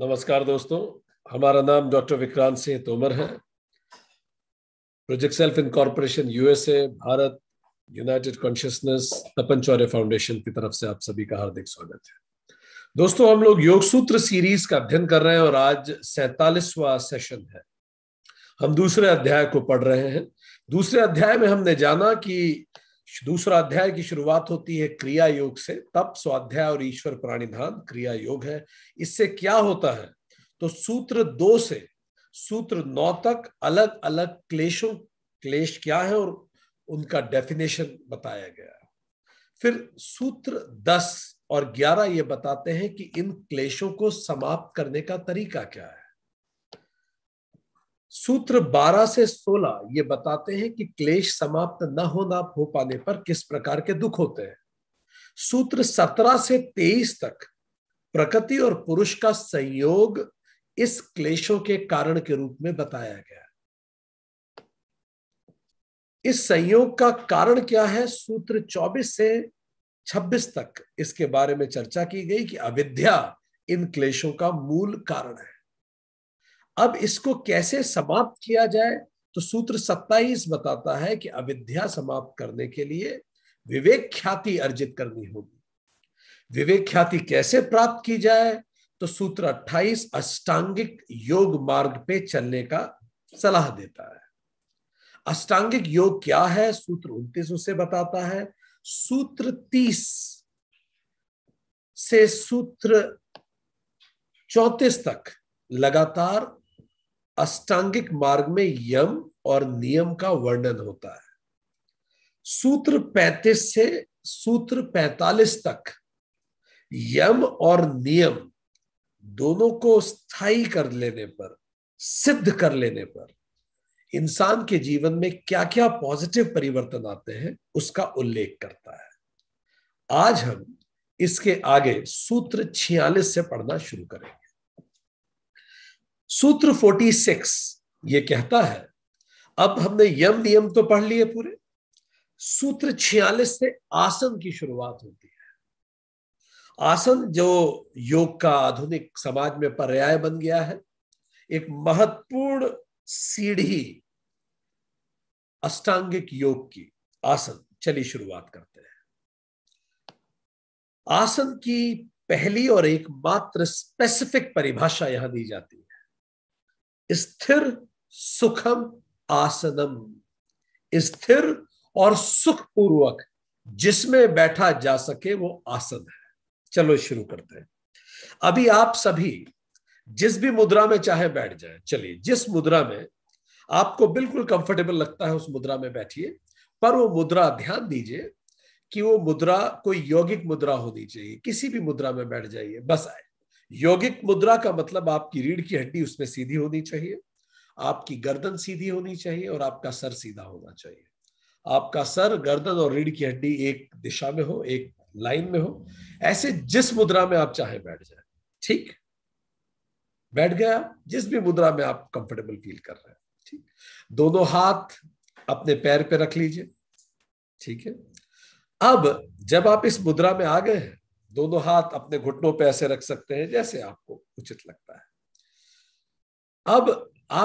नमस्कार दोस्तों हमारा नाम डॉक्टर विक्रांत सिंह तोमर है project self incorporation USA Bharat united consciousness Tapan Chaurya foundation की तरफ से आप सभी का हार्दिक स्वागत है दोस्तों हम लोग योग सूत्र सीरीज का अध्ययन कर रहे हैं और आज सैतालीसवा सेशन है हम दूसरे अध्याय को पढ़ रहे हैं दूसरे अध्याय में हमने जाना कि दूसरा अध्याय की शुरुआत होती है क्रिया योग से तप स्वाध्याय और ईश्वर प्राणिधान क्रिया योग है इससे क्या होता है तो सूत्र दो से सूत्र नौ तक अलग अलग क्लेशों क्लेश क्या है और उनका डेफिनेशन बताया गया है फिर सूत्र दस और ग्यारह ये बताते हैं कि इन क्लेशों को समाप्त करने का तरीका क्या है सूत्र 12 से 16 ये बताते हैं कि क्लेश समाप्त न होना हो पाने पर किस प्रकार के दुख होते हैं सूत्र 17 से 23 तक प्रकृति और पुरुष का संयोग इस क्लेशों के कारण के रूप में बताया गया इस संयोग का कारण क्या है सूत्र 24 से 26 तक इसके बारे में चर्चा की गई कि अविद्या इन क्लेशों का मूल कारण है अब इसको कैसे समाप्त किया जाए तो सूत्र 27 बताता है कि अविद्या समाप्त करने के लिए विवेक ख्याति अर्जित करनी होगी विवेक ख्याति कैसे प्राप्त की जाए तो सूत्र 28 अष्टांगिक योग मार्ग पे चलने का सलाह देता है अष्टांगिक योग क्या है सूत्र उन्तीस उसे बताता है सूत्र तीस से सूत्र चौतीस तक लगातार अष्टांगिक मार्ग में यम और नियम का वर्णन होता है सूत्र 35 से सूत्र 45 तक यम और नियम दोनों को स्थायी कर लेने पर सिद्ध कर लेने पर इंसान के जीवन में क्या क्या पॉजिटिव परिवर्तन आते हैं उसका उल्लेख करता है आज हम इसके आगे सूत्र छियालीस से पढ़ना शुरू करेंगे सूत्र 46 ये कहता है अब हमने यम नियम तो पढ़ लिए पूरे सूत्र 46 से आसन की शुरुआत होती है आसन जो योग का आधुनिक समाज में पर्याय बन गया है एक महत्वपूर्ण सीढ़ी अष्टांगिक योग की आसन चलिए शुरुआत करते हैं आसन की पहली और एकमात्र स्पेसिफिक परिभाषा यहां दी जाती है स्थिर सुखम आसनम स्थिर और सुखपूर्वक जिसमें बैठा जा सके वो आसन है चलो शुरू करते हैं अभी आप सभी जिस भी मुद्रा में चाहे बैठ जाए चलिए जिस मुद्रा में आपको बिल्कुल कंफर्टेबल लगता है उस मुद्रा में बैठिए पर वो मुद्रा ध्यान दीजिए कि वो मुद्रा कोई यौगिक मुद्रा होनी चाहिए किसी भी मुद्रा में बैठ जाइए बस आए योगिक मुद्रा का मतलब आपकी रीढ़ की हड्डी उसमें सीधी होनी चाहिए आपकी गर्दन सीधी होनी चाहिए और आपका सर सीधा होना चाहिए आपका सर गर्दन और रीढ़ की हड्डी एक दिशा में हो एक लाइन में हो ऐसे जिस मुद्रा में आप चाहे बैठ जाए ठीक बैठ गया जिस भी मुद्रा में आप कंफर्टेबल फील कर रहे हैं ठीक दोनों हाथ अपने पैर पे रख लीजिए ठीक है अब जब आप इस मुद्रा में आ गए हैं दोनों हाथ अपने घुटनों पर ऐसे रख सकते हैं जैसे आपको उचित लगता है अब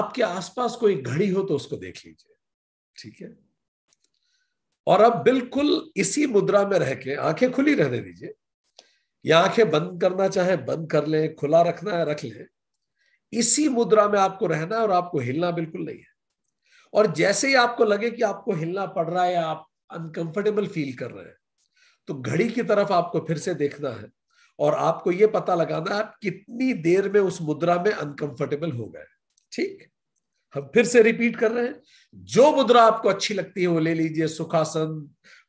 आपके आसपास कोई घड़ी हो तो उसको देख लीजिए ठीक है और अब बिल्कुल इसी मुद्रा में रह के आंखें खुली रहने दीजिए या आंखें बंद करना चाहे बंद कर लें खुला रखना है रख लें इसी मुद्रा में आपको रहना है और आपको हिलना बिल्कुल नहीं है और जैसे ही आपको लगे कि आपको हिलना पड़ रहा है या आप अनकंफर्टेबल फील कर रहे हैं तो घड़ी की तरफ आपको फिर से देखना है और आपको ये पता लगाना है आप कितनी देर में उस मुद्रा में अनकंफर्टेबल हो गए ठीक हम फिर से रिपीट कर रहे हैं जो मुद्रा आपको अच्छी लगती है वो ले लीजिए सुखासन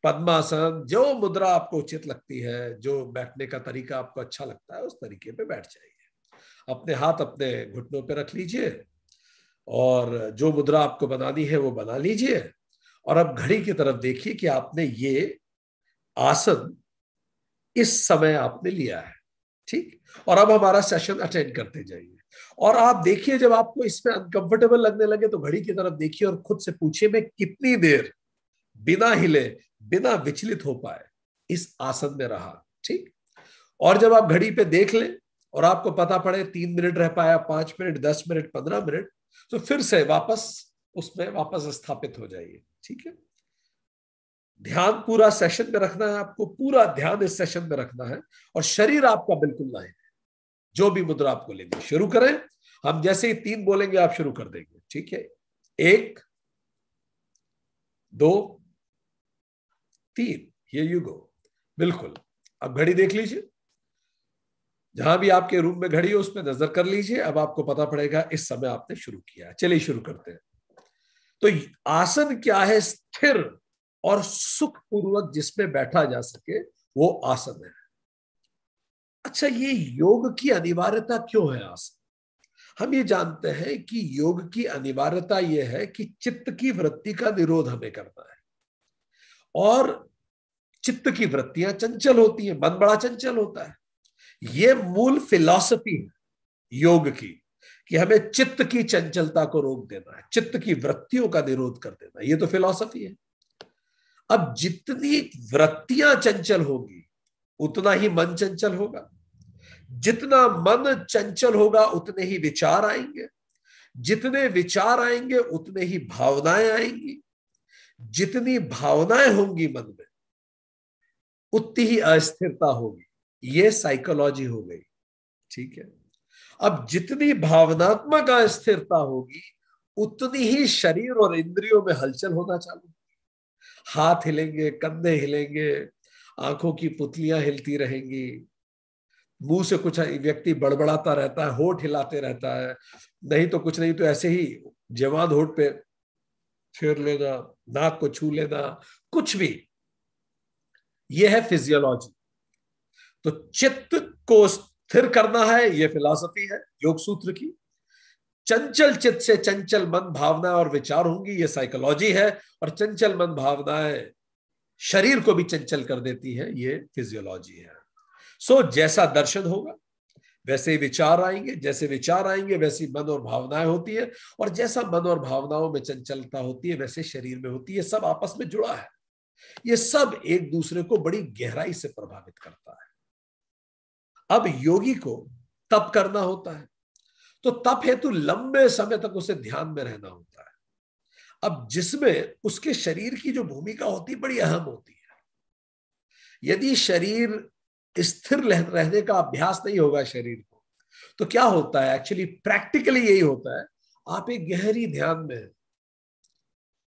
पद्मासन जो मुद्रा आपको उचित लगती है जो बैठने का तरीका आपको अच्छा लगता है उस तरीके पे बैठ जाइए अपने हाथ अपने घुटनों पे रख लीजिए और जो मुद्रा आपको बनानी है वो बना लीजिए और अब घड़ी की तरफ देखिए कि आपने ये आसन इस समय आपने लिया है ठीक और अब हमारा सेशन अटेंड करते जाइए और आप देखिए जब आपको इसमें अनकंफर्टेबल लगने लगे तो घड़ी की तरफ देखिए और खुद से पूछिए मैं कितनी देर बिना हिले बिना विचलित हो पाए इस आसन में रहा ठीक और जब आप घड़ी पे देख लें और आपको पता पड़े तीन मिनट रह पाया पांच मिनट दस मिनट पंद्रह मिनट तो फिर से वापस उसमें वापस स्थापित हो जाइए ठीक है ध्यान पूरा सेशन में रखना है आपको पूरा ध्यान इस सेशन में रखना है और शरीर आपका बिल्कुल लाइन है जो भी मुद्रा आपको लेंगे शुरू करें हम जैसे ही तीन बोलेंगे आप शुरू कर देंगे ठीक है एक दो तीन ये यू गो बिल्कुल अब घड़ी देख लीजिए जहां भी आपके रूम में घड़ी हो उसमें नजर कर लीजिए अब आपको पता पड़ेगा इस समय आपने शुरू किया चलिए शुरू करते हैं तो आसन क्या है स्थिर और सुख पूर्वक जिसमें बैठा जा सके वो आसन है अच्छा ये योग की अनिवार्यता क्यों है आसन हम ये जानते हैं कि योग की अनिवार्यता यह है कि चित्त की वृत्ति का निरोध हमें करना है और चित्त की वृत्तियां चंचल होती हैं मन बड़ा चंचल होता है ये मूल फिलॉसफी है योग की कि हमें चित्त की चंचलता को रोक देना है चित्त की वृत्तियों का निरोध कर देना है ये तो फिलॉसफी है अब जितनी वृत्तियां चंचल होगी उतना ही मन चंचल होगा जितना मन चंचल होगा उतने ही विचार आएंगे जितने विचार आएंगे उतने ही भावनाएं आएंगी जितनी भावनाएं होंगी मन में उतनी ही अस्थिरता होगी ये साइकोलॉजी हो गई ठीक है अब जितनी भावनात्मक अस्थिरता होगी उतनी ही शरीर और इंद्रियों में हलचल होना चालू हाथ हिलेंगे कंधे हिलेंगे आंखों की पुतलियां हिलती रहेंगी मुंह से कुछ व्यक्ति बड़बड़ाता रहता है होठ हिलाते रहता है नहीं तो कुछ नहीं तो ऐसे ही जवान होठ पे फेर लेना नाक को छू लेना कुछ भी यह है फिजियोलॉजी तो चित्त को स्थिर करना है यह फिलॉसफी है योग सूत्र की चंचल चित्त से चंचल मन भावना और विचार होंगी ये साइकोलॉजी है और चंचल मन भावनाएं शरीर को भी चंचल कर देती है ये फिजियोलॉजी है सो so, जैसा दर्शन होगा वैसे ही विचार आएंगे जैसे विचार आएंगे वैसी मन और भावनाएं होती है और जैसा मन और भावनाओं में चंचलता होती है वैसे शरीर में होती है सब आपस में जुड़ा है ये सब एक दूसरे को बड़ी गहराई से प्रभावित करता है अब योगी को तप करना होता है तो तप हेतु लंबे समय तक उसे ध्यान में रहना होता है अब जिसमें उसके शरीर की जो भूमिका होती है बड़ी अहम होती है यदि शरीर स्थिर रहने का अभ्यास नहीं होगा शरीर को तो क्या होता है एक्चुअली प्रैक्टिकली यही होता है आप एक गहरी ध्यान में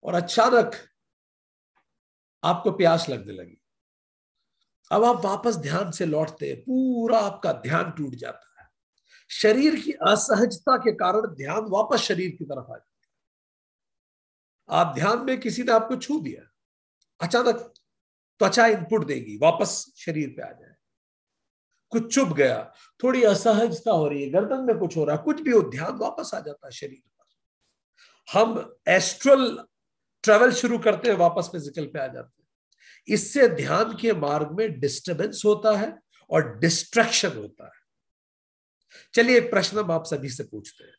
और अचानक आपको प्यास लगने लगी अब आप वापस ध्यान से लौटते पूरा आपका ध्यान टूट जाता है शरीर की असहजता के कारण ध्यान वापस शरीर की तरफ आ जाता है आप ध्यान में किसी ने आपको छू दिया अचानक त्वचा इनपुट देगी वापस शरीर पे आ जाए कुछ चुप गया थोड़ी असहजता हो रही है गर्दन में कुछ हो रहा है कुछ भी हो ध्यान वापस आ जाता है शरीर पर हम एस्ट्रल ट्रेवल शुरू करते हैं वापस फिजिकल पे आ जाते हैं इससे ध्यान के मार्ग में डिस्टर्बेंस होता है और डिस्ट्रैक्शन होता है चलिए एक प्रश्न हम आप सभी से पूछते हैं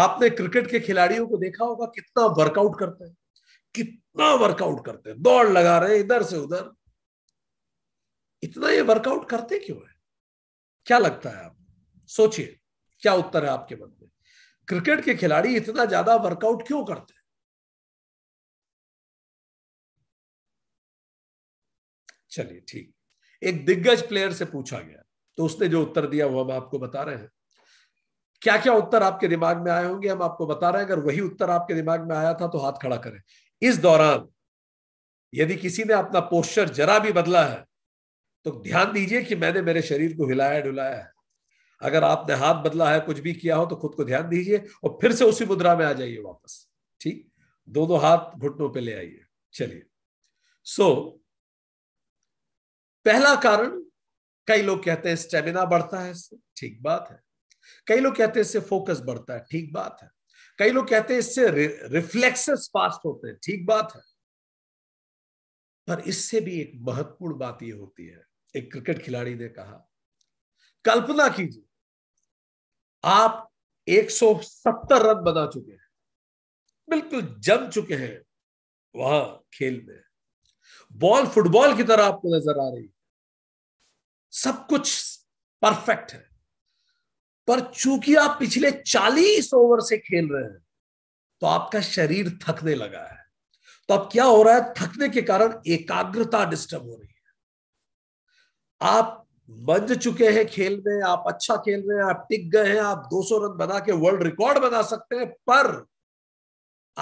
आपने क्रिकेट के खिलाड़ियों को देखा होगा कितना वर्कआउट करते हैं कितना वर्कआउट करते हैं दौड़ लगा रहे हैं इधर से उधर इतना ये वर्कआउट करते क्यों है क्या लगता है आप सोचिए क्या उत्तर है आपके मन में क्रिकेट के खिलाड़ी इतना ज्यादा वर्कआउट क्यों करते हैं चलिए ठीक एक दिग्गज प्लेयर से पूछा गया तो उसने जो उत्तर दिया वो हम आपको बता रहे हैं क्या क्या उत्तर आपके दिमाग में आए होंगे हम आपको बता रहे हैं अगर वही उत्तर आपके दिमाग में आया था तो हाथ खड़ा करें इस दौरान यदि किसी ने अपना पोस्चर जरा भी बदला है तो ध्यान दीजिए कि मैंने मेरे शरीर को हिलाया डुलाया है अगर आपने हाथ बदला है कुछ भी किया हो तो खुद को ध्यान दीजिए और फिर से उसी मुद्रा में आ जाइए वापस ठीक दो दो हाथ घुटनों पे ले आइए चलिए सो so, पहला कारण कई लोग कहते हैं स्टेमिना बढ़ता है इससे ठीक बात है कई लोग कहते हैं इससे फोकस बढ़ता है ठीक बात है कई लोग कहते हैं इससे रिफ्लेक्सेस फास्ट होते हैं ठीक बात है पर इससे भी एक महत्वपूर्ण बात यह होती है एक क्रिकेट खिलाड़ी ने कहा कल्पना कीजिए आप 170 रन बना चुके हैं बिल्कुल जम चुके हैं वहां खेल में बॉल फुटबॉल की तरह आपको नजर आ रही सब कुछ परफेक्ट है पर चूंकि आप पिछले 40 ओवर से खेल रहे हैं तो आपका शरीर थकने लगा है तो अब क्या हो रहा है थकने के कारण एकाग्रता डिस्टर्ब हो रही है आप बंध चुके हैं खेल में आप अच्छा खेल रहे हैं आप टिक गए हैं आप 200 रन बना के वर्ल्ड रिकॉर्ड बना सकते हैं पर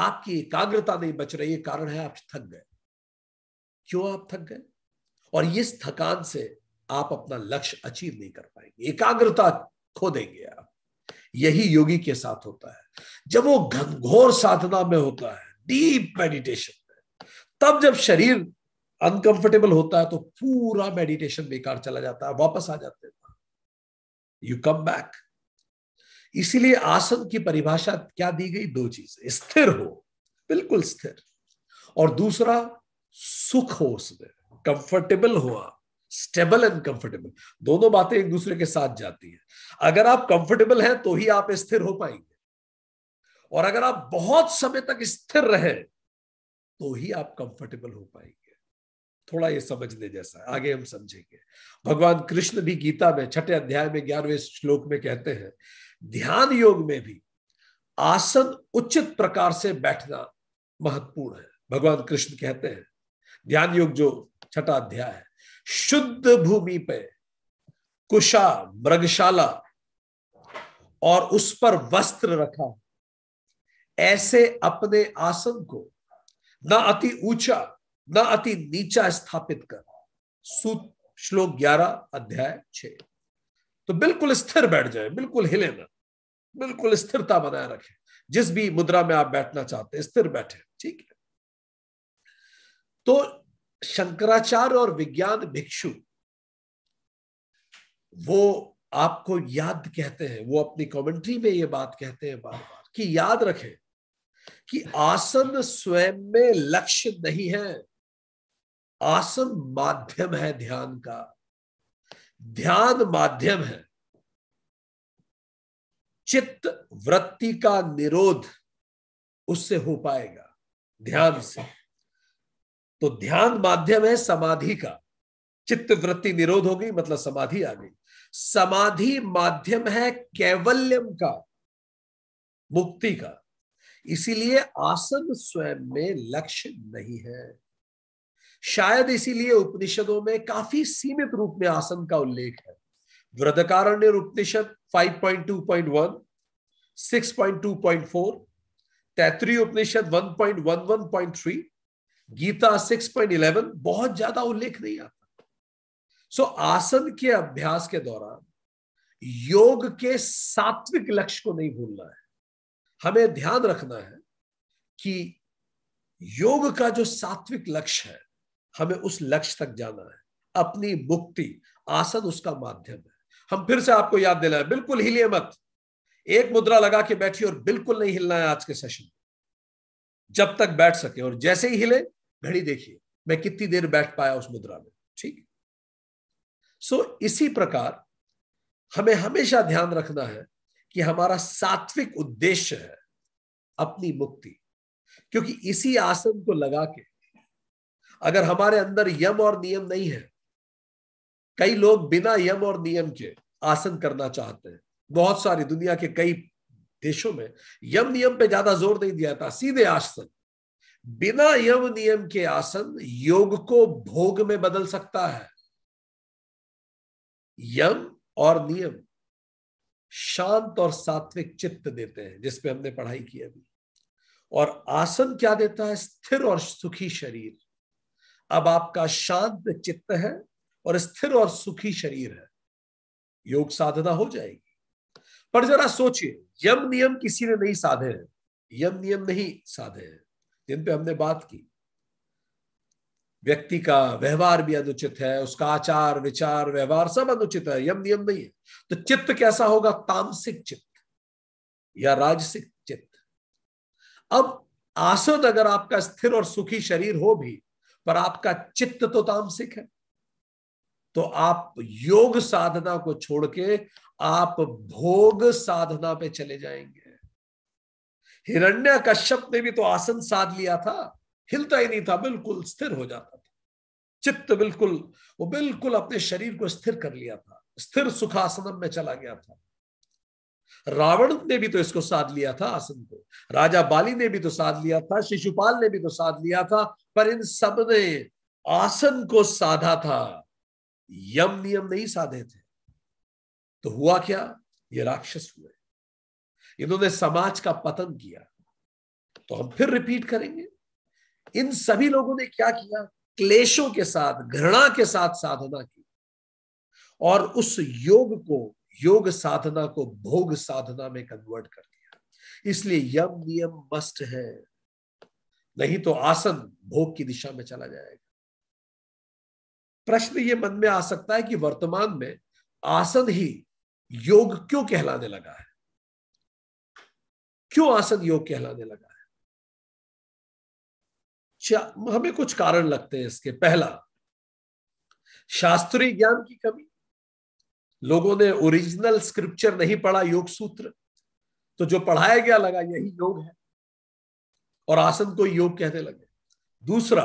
आपकी एकाग्रता नहीं बच रही है कारण है आप थक गए क्यों आप थक गए और इस थकान से आप अपना लक्ष्य अचीव नहीं कर पाएंगे एकाग्रता खो देंगे आप यही योगी के साथ होता है जब वो घनघोर साधना में होता है डीप मेडिटेशन में तब जब शरीर अनकंफर्टेबल होता है तो पूरा मेडिटेशन बेकार चला जाता है वापस आ जाते हैं यू कम बैक इसीलिए आसन की परिभाषा क्या दी गई दो चीज स्थिर हो बिल्कुल स्थिर और दूसरा सुख हो उसमें कंफर्टेबल हो आप स्टेबल एंड कंफर्टेबल दोनों बातें एक दूसरे के साथ जाती है अगर आप कंफर्टेबल हैं तो ही आप स्थिर हो पाएंगे और अगर आप बहुत समय तक स्थिर रहे तो ही आप कंफर्टेबल हो पाएंगे थोड़ा ये समझने जैसा है आगे हम समझेंगे भगवान कृष्ण भी गीता में छठे अध्याय में ग्यारहवें श्लोक में कहते हैं ध्यान योग में भी आसन उचित प्रकार से बैठना महत्वपूर्ण है भगवान कृष्ण कहते हैं ध्यान योग जो छठा अध्याय है शुद्ध भूमि पे कुशा मृगशाला और उस पर वस्त्र रखा ऐसे अपने आसन को न अति ऊंचा न अति नीचा स्थापित कर सूत श्लोक ग्यारह अध्याय छ तो बिल्कुल स्थिर बैठ जाए बिल्कुल हिले ना बिल्कुल स्थिरता बनाए रखे जिस भी मुद्रा में आप बैठना चाहते हैं स्थिर बैठे ठीक है तो शंकराचार्य और विज्ञान भिक्षु वो आपको याद कहते हैं वो अपनी कमेंट्री में ये बात कहते हैं बार बार कि याद रखें कि आसन स्वयं में लक्ष्य नहीं है आसन माध्यम है ध्यान का ध्यान माध्यम है चित्त वृत्ति का निरोध उससे हो पाएगा ध्यान से तो ध्यान माध्यम है समाधि का चित्त वृत्ति निरोध हो गई मतलब समाधि आ गई समाधि माध्यम है कैवल्यम का मुक्ति का इसीलिए आसन स्वयं में लक्ष्य नहीं है शायद इसीलिए उपनिषदों में काफी सीमित रूप में आसन का उल्लेख है वृदकारण्य उपनिषद 5.2.1, 6.2.4, तैतृय उपनिषद 1.11.3 गीता 6.11 बहुत ज्यादा उल्लेख नहीं आता सो so, आसन के अभ्यास के दौरान योग के सात्विक लक्ष्य को नहीं भूलना है हमें ध्यान रखना है कि योग का जो सात्विक लक्ष्य है हमें उस लक्ष्य तक जाना है अपनी मुक्ति आसन उसका माध्यम है हम फिर से आपको याद दिलाए बिल्कुल हिलिए मत एक मुद्रा लगा के बैठिए और बिल्कुल नहीं हिलना है आज के सेशन जब तक बैठ सके और जैसे ही हिले घड़ी देखिए मैं कितनी देर बैठ पाया उस मुद्रा में ठीक सो so, इसी प्रकार हमें हमेशा ध्यान रखना है कि हमारा सात्विक उद्देश्य है अपनी मुक्ति क्योंकि इसी आसन को लगा के अगर हमारे अंदर यम और नियम नहीं है कई लोग बिना यम और नियम के आसन करना चाहते हैं बहुत सारी दुनिया के कई देशों में यम नियम पे ज्यादा जोर नहीं दिया था सीधे आसन बिना यम नियम के आसन योग को भोग में बदल सकता है यम और नियम शांत और सात्विक चित्त देते हैं जिसपे हमने पढ़ाई की अभी और आसन क्या देता है स्थिर और सुखी शरीर अब आपका शांत चित्त है और स्थिर और सुखी शरीर है योग साधना हो जाएगी पर जरा सोचिए यम नियम किसी ने नहीं साधे हैं यम नियम नहीं साधे हैं जिन पे हमने बात की व्यक्ति का व्यवहार भी अनुचित है उसका आचार विचार व्यवहार सब अनुचित है यम नियम नहीं है तो चित्त कैसा होगा तामसिक चित्त या राजसिक चित्त अब आसुद अगर आपका स्थिर और सुखी शरीर हो भी पर आपका चित्त तो तामसिक है तो आप योग साधना को छोड़ के आप भोग साधना पे चले जाएंगे हिरण्य कश्यप ने भी तो आसन साध लिया था हिलता ही नहीं था बिल्कुल स्थिर हो जाता था चित्त बिल्कुल वो बिल्कुल अपने शरीर को स्थिर कर लिया था स्थिर सुखासनम में चला गया था रावण ने भी तो इसको साध लिया था आसन को राजा बाली ने भी तो साध लिया था शिशुपाल ने भी तो साध लिया था पर इन सब ने आसन को साधा था यम नियम नहीं साधे थे तो हुआ क्या ये राक्षस हुए इन्होंने समाज का पतन किया तो हम फिर रिपीट करेंगे इन सभी लोगों ने क्या किया क्लेशों के साथ घृणा के साथ साधना की और उस योग को योग साधना को भोग साधना में कन्वर्ट कर दिया इसलिए यम नियम मस्ट है नहीं तो आसन भोग की दिशा में चला जाएगा प्रश्न ये मन में आ सकता है कि वर्तमान में आसन ही योग क्यों कहलाने लगा है क्यों आसन योग कहलाने लगा है हमें कुछ कारण लगते हैं इसके पहला शास्त्रीय ज्ञान की कमी लोगों ने ओरिजिनल स्क्रिप्चर नहीं पढ़ा योग सूत्र तो जो पढ़ाया गया लगा यही योग है और आसन को योग कहने लगे दूसरा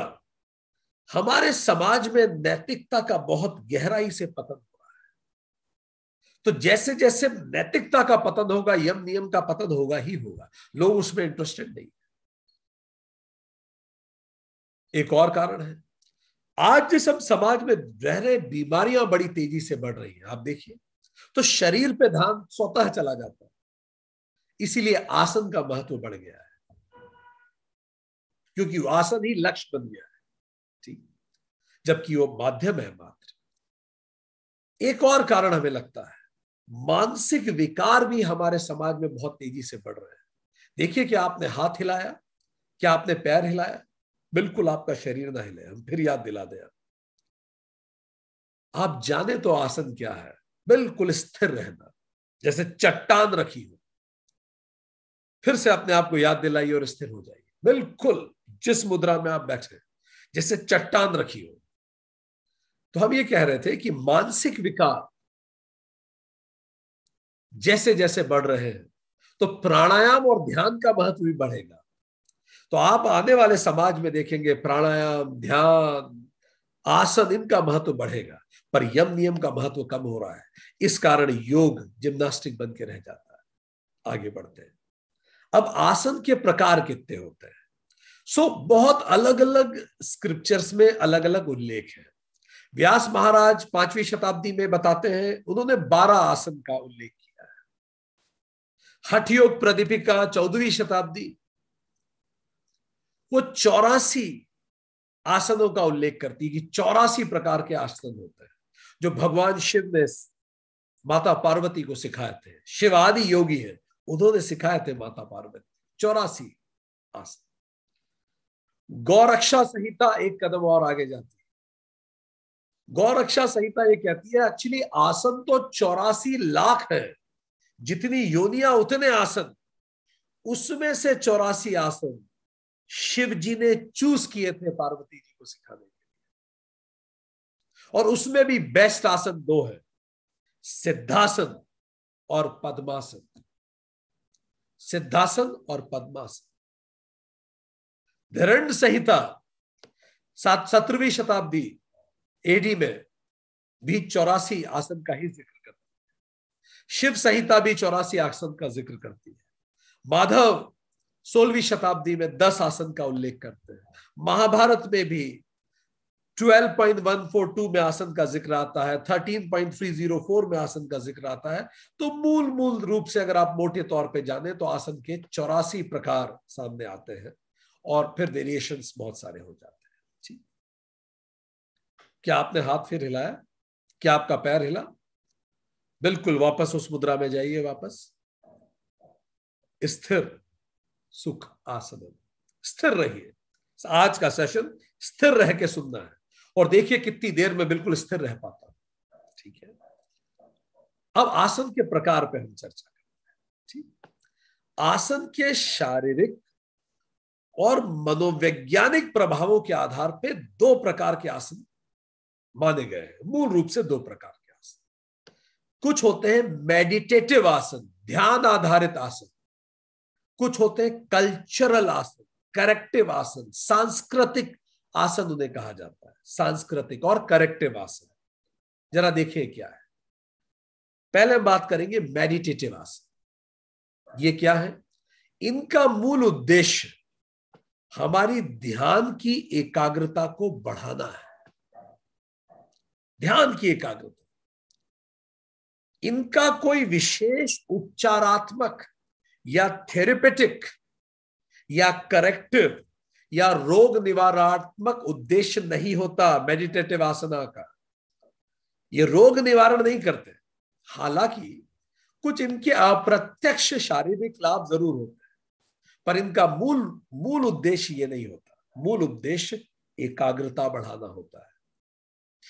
हमारे समाज में नैतिकता का बहुत गहराई से पतन तो जैसे जैसे नैतिकता का पतन होगा यम नियम का पतन होगा ही होगा लोग उसमें इंटरेस्टेड नहीं एक और कारण है आज जिस हम समाज में रह रहे बीमारियां बड़ी तेजी से बढ़ रही हैं आप देखिए तो शरीर पे ध्यान स्वतः चला जाता है इसीलिए आसन का महत्व बढ़ गया है क्योंकि आसन ही लक्ष्य बन गया है ठीक जबकि वो माध्यम है मात्र एक और कारण हमें लगता है मानसिक विकार भी हमारे समाज में बहुत तेजी से बढ़ रहे हैं देखिए क्या आपने हाथ हिलाया क्या आपने पैर हिलाया बिल्कुल आपका शरीर ना हिले हम फिर याद दिला दें आप जाने तो आसन क्या है बिल्कुल स्थिर रहना जैसे चट्टान रखी हो फिर से अपने आप को याद दिलाइए और स्थिर हो जाइए बिल्कुल जिस मुद्रा में आप बैठे जैसे चट्टान रखी हो तो हम ये कह रहे थे कि मानसिक विकार जैसे जैसे बढ़ रहे हैं तो प्राणायाम और ध्यान का महत्व भी बढ़ेगा तो आप आने वाले समाज में देखेंगे प्राणायाम ध्यान आसन इनका महत्व बढ़ेगा पर यम नियम का महत्व कम हो रहा है इस कारण योग जिम्नास्टिक बन के रह जाता है आगे बढ़ते हैं अब आसन के प्रकार कितने होते हैं सो बहुत अलग अलग स्क्रिप्चर्स में अलग अलग उल्लेख है व्यास महाराज पांचवी शताब्दी में बताते हैं उन्होंने बारह आसन का उल्लेख हठयोग प्रदीपिका चौदहवीं शताब्दी वो चौरासी आसनों का उल्लेख करती है कि चौरासी प्रकार के आसन होते हैं जो भगवान शिव ने माता पार्वती को सिखाए थे शिव आदि योगी है उन्होंने सिखाए थे माता पार्वती चौरासी आसन गौरक्षा संहिता एक कदम और आगे जाती है गौरक्षा संहिता ये कहती है एक्चुअली आसन तो चौरासी लाख है जितनी योनिया उतने आसन उसमें से चौरासी आसन शिव जी ने चूज किए थे पार्वती जी को सिखाने के लिए और उसमें भी बेस्ट आसन दो है सिद्धासन और पद्मासन सिद्धासन और पद्मासन धरण संहिता सात सत्रहवीं शताब्दी एडी में भी चौरासी आसन का ही जिक्र शिव संहिता भी चौरासी आसन का जिक्र करती है माधव सोलहवीं शताब्दी में दस आसन का उल्लेख करते हैं महाभारत में भी 12.142 में आसन का जिक्र आता है 13.304 में आसन का जिक्र आता है तो मूल मूल रूप से अगर आप मोटे तौर पे जाने तो आसन के चौरासी प्रकार सामने आते हैं और फिर वेरिएशन बहुत सारे हो जाते हैं जी क्या आपने हाथ फिर हिलाया क्या आपका पैर हिला बिल्कुल वापस उस मुद्रा में जाइए वापस स्थिर सुख आसन स्थिर रहिए आज का सेशन स्थिर रह के सुनना है और देखिए कितनी देर में बिल्कुल स्थिर रह पाता हूं ठीक है अब आसन के प्रकार पे हम चर्चा हैं ठीक आसन के शारीरिक और मनोवैज्ञानिक प्रभावों के आधार पे दो प्रकार के आसन माने गए हैं मूल रूप से दो प्रकार कुछ होते हैं मेडिटेटिव आसन ध्यान आधारित आसन कुछ होते हैं कल्चरल आसन करेक्टिव आसन सांस्कृतिक आसन उन्हें कहा जाता है सांस्कृतिक और करेक्टिव आसन जरा देखिए क्या है पहले हम बात करेंगे मेडिटेटिव आसन ये क्या है इनका मूल उद्देश्य हमारी ध्यान की एकाग्रता को बढ़ाना है ध्यान की एकाग्रता इनका कोई विशेष उपचारात्मक या थेरेपेटिक या करेक्टिव या रोग निवारात्मक उद्देश्य नहीं होता मेडिटेटिव आसना का ये रोग निवारण नहीं करते हालांकि कुछ इनके अप्रत्यक्ष शारीरिक लाभ जरूर होते हैं पर इनका मूल मूल उद्देश्य ये नहीं होता मूल उद्देश्य एकाग्रता बढ़ाना होता है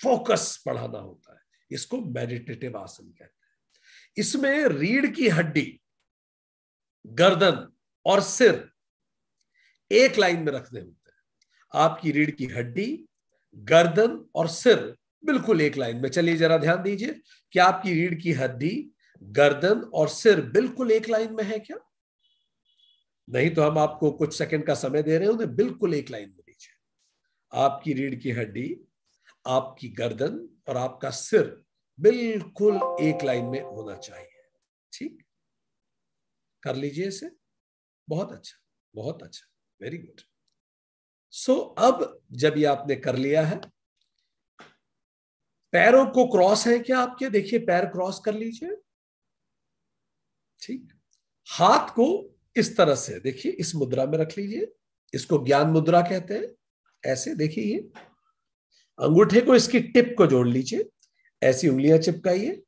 फोकस बढ़ाना होता है इसको मेडिटेटिव आसन कहते हैं इसमें रीढ़ की हड्डी गर्दन और सिर एक लाइन में रखने होते हैं आपकी रीढ़ की हड्डी गर्दन और सिर बिल्कुल एक लाइन में चलिए जरा ध्यान दीजिए कि आपकी रीढ़ की हड्डी गर्दन और सिर बिल्कुल एक लाइन में है क्या नहीं तो हम आपको कुछ सेकंड का समय दे रहे हैं उन्हें बिल्कुल एक लाइन में दीजिए आपकी रीढ़ की हड्डी आपकी गर्दन और आपका सिर बिल्कुल एक लाइन में होना चाहिए ठीक कर लीजिए इसे बहुत अच्छा बहुत अच्छा वेरी गुड सो अब जब ये आपने कर लिया है पैरों को क्रॉस है क्या आपके देखिए पैर क्रॉस कर लीजिए ठीक हाथ को इस तरह से देखिए इस मुद्रा में रख लीजिए इसको ज्ञान मुद्रा कहते हैं ऐसे देखिए ये अंगूठे को इसकी टिप को जोड़ लीजिए ऐसी उंगलियां चिपकाइए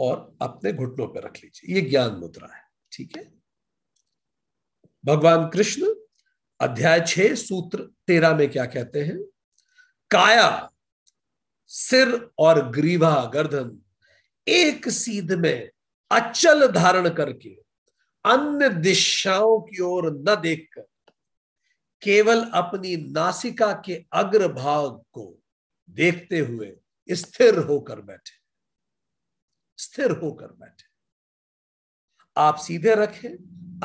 और अपने घुटनों पर रख लीजिए ये ज्ञान मुद्रा है ठीक है भगवान कृष्ण अध्याय छह सूत्र तेरह में क्या कहते हैं काया सिर और ग्रीवा गर्दन एक सीध में अचल धारण करके अन्य दिशाओं की ओर न देखकर केवल अपनी नासिका के अग्र भाग को देखते हुए स्थिर होकर बैठे स्थिर होकर बैठे आप सीधे रखें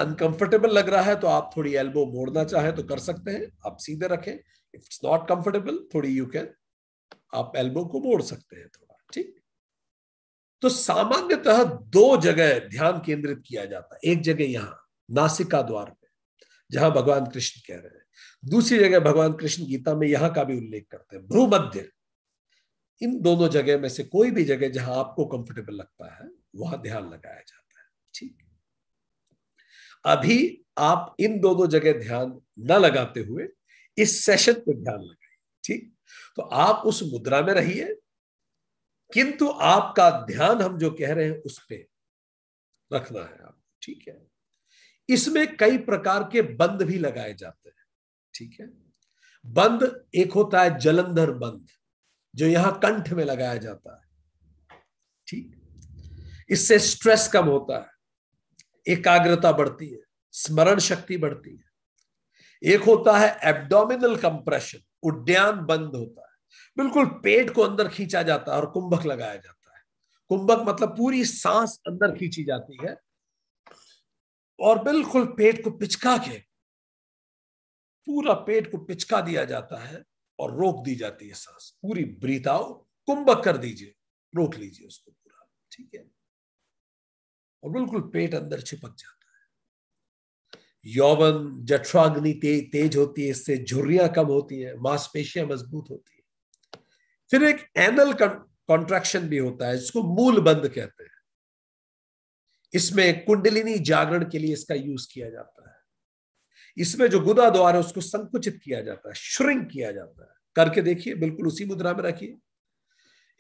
अनकंफर्टेबल लग रहा है तो आप थोड़ी एल्बो मोड़ना चाहे तो कर सकते हैं आप सीधे रखें इट्स नॉट कंफर्टेबल थोड़ी यू कैन आप एल्बो को मोड़ सकते हैं थोड़ा ठीक तो सामान्यतः दो जगह ध्यान केंद्रित किया जाता है एक जगह यहां नासिका द्वार पे जहां भगवान कृष्ण कह रहे हैं दूसरी जगह भगवान कृष्ण गीता में यहां का भी उल्लेख करते हैं मध्य इन दोनों जगह में से कोई भी जगह जहां आपको कंफर्टेबल लगता है वहां ध्यान लगाया जाता है ठीक अभी आप इन दोनों जगह ध्यान न लगाते हुए इस सेशन पर ध्यान लगाइए ठीक तो आप उस मुद्रा में रहिए किंतु आपका ध्यान हम जो कह रहे हैं उस पर रखना है आपको ठीक है इसमें कई प्रकार के बंद भी लगाए जाते हैं ठीक है बंद एक होता है जलंधर बंद जो यहां कंठ में लगाया जाता है ठीक इससे स्ट्रेस कम होता है एकाग्रता बढ़ती है स्मरण शक्ति बढ़ती है एक होता है एब्डोमिनल कंप्रेशन उड्डयन बंद होता है बिल्कुल पेट को अंदर खींचा जाता है और कुंभक लगाया जाता है कुंभक मतलब पूरी सांस अंदर खींची जाती है और बिल्कुल पेट को पिचका के पूरा पेट को पिचका दिया जाता है और रोक दी जाती है सांस पूरी ब्रीथ कुंभक कर दीजिए रोक लीजिए उसको पूरा ठीक है और बिल्कुल पेट अंदर छिपक जाता है यौवन जठवाग्नि ते, तेज होती है इससे झुर्रियां कम होती है मांसपेशियां मजबूत होती है फिर एक एनल कॉन्ट्रैक्शन भी होता है जिसको मूल बंद कहते हैं इसमें कुंडलिनी जागरण के लिए इसका यूज किया जाता है इसमें जो गुदा द्वार है उसको संकुचित किया जाता है श्रिंक किया जाता है करके देखिए बिल्कुल उसी मुद्रा में रखिए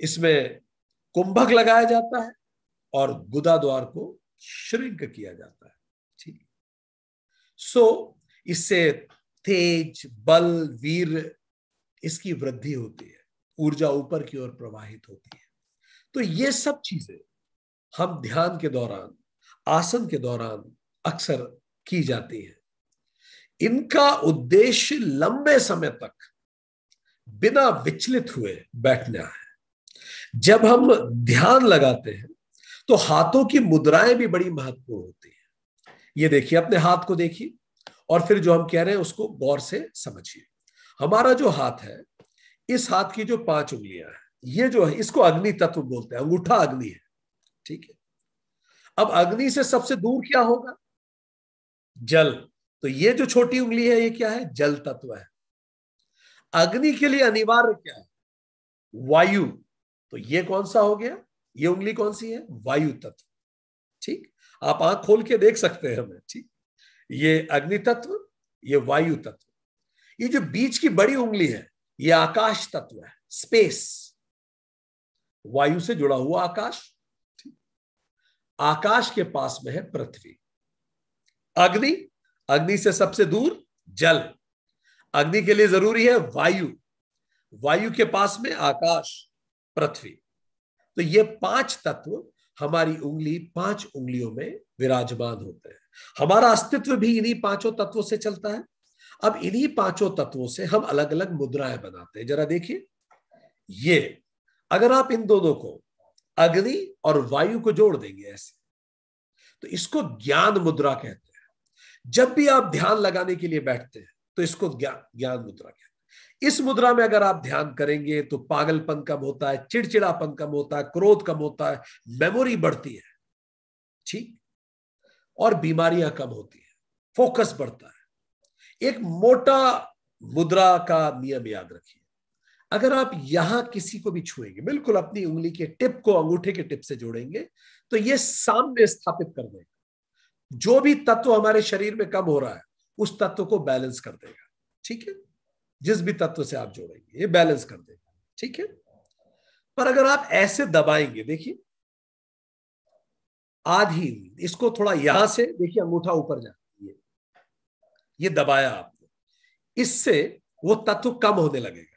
इसमें कुंभक लगाया जाता है और गुदा द्वार को श्रिंक किया जाता है ठीक सो so, इससे तेज बल वीर इसकी वृद्धि होती है ऊर्जा ऊपर की ओर प्रवाहित होती है तो ये सब चीजें हम ध्यान के दौरान आसन के दौरान अक्सर की जाती है इनका उद्देश्य लंबे समय तक बिना विचलित हुए बैठना है जब हम ध्यान लगाते हैं तो हाथों की मुद्राएं भी बड़ी महत्वपूर्ण होती है ये देखिए अपने हाथ को देखिए और फिर जो हम कह रहे हैं उसको गौर से समझिए हमारा जो हाथ है इस हाथ की जो पांच उंगलियां हैं ये जो है इसको अग्नि तत्व बोलते हैं अंगूठा अग्नि है ठीक है अब अग्नि से सबसे दूर क्या होगा जल तो ये जो छोटी उंगली है ये क्या है जल तत्व है अग्नि के लिए अनिवार्य क्या है वायु तो ये कौन सा हो गया ये उंगली कौन सी है वायु तत्व ठीक आप आंख खोल के देख सकते हैं हमें ठीक ये अग्नि तत्व ये वायु तत्व ये जो बीच की बड़ी उंगली है ये आकाश तत्व है स्पेस वायु से जुड़ा हुआ आकाश आकाश के पास में है पृथ्वी अग्नि अग्नि से सबसे दूर जल अग्नि के लिए जरूरी है वायु वायु के पास में आकाश पृथ्वी तो ये पांच तत्व हमारी उंगली पांच उंगलियों में विराजमान होते हैं हमारा अस्तित्व भी इन्हीं पांचों तत्वों से चलता है अब इन्हीं पांचों तत्वों से हम अलग अलग मुद्राएं बनाते हैं जरा देखिए ये अगर आप इन दोनों को अग्नि और वायु को जोड़ देंगे ऐसे तो इसको ज्ञान मुद्रा कहते हैं जब भी आप ध्यान लगाने के लिए बैठते हैं तो इसको ज्ञान मुद्रा कहते हैं इस मुद्रा में अगर आप ध्यान करेंगे तो पागलपन कम होता है चिड़चिड़ापन कम होता है क्रोध कम होता है मेमोरी बढ़ती है ठीक और बीमारियां कम होती है फोकस बढ़ता है एक मोटा मुद्रा का नियम याद रखिए अगर आप यहां किसी को भी छुएंगे बिल्कुल अपनी उंगली के टिप को अंगूठे के टिप से जोड़ेंगे तो यह सामने स्थापित कर देगा जो भी तत्व हमारे शरीर में कम हो रहा है उस तत्व को बैलेंस कर देगा ठीक है जिस भी तत्व से आप जोड़ेंगे ये बैलेंस कर देगा ठीक है पर अगर आप ऐसे दबाएंगे देखिए आधी इसको थोड़ा यहां से देखिए अंगूठा ऊपर जाती है ये दबाया आपने इससे वो तत्व कम होने लगेगा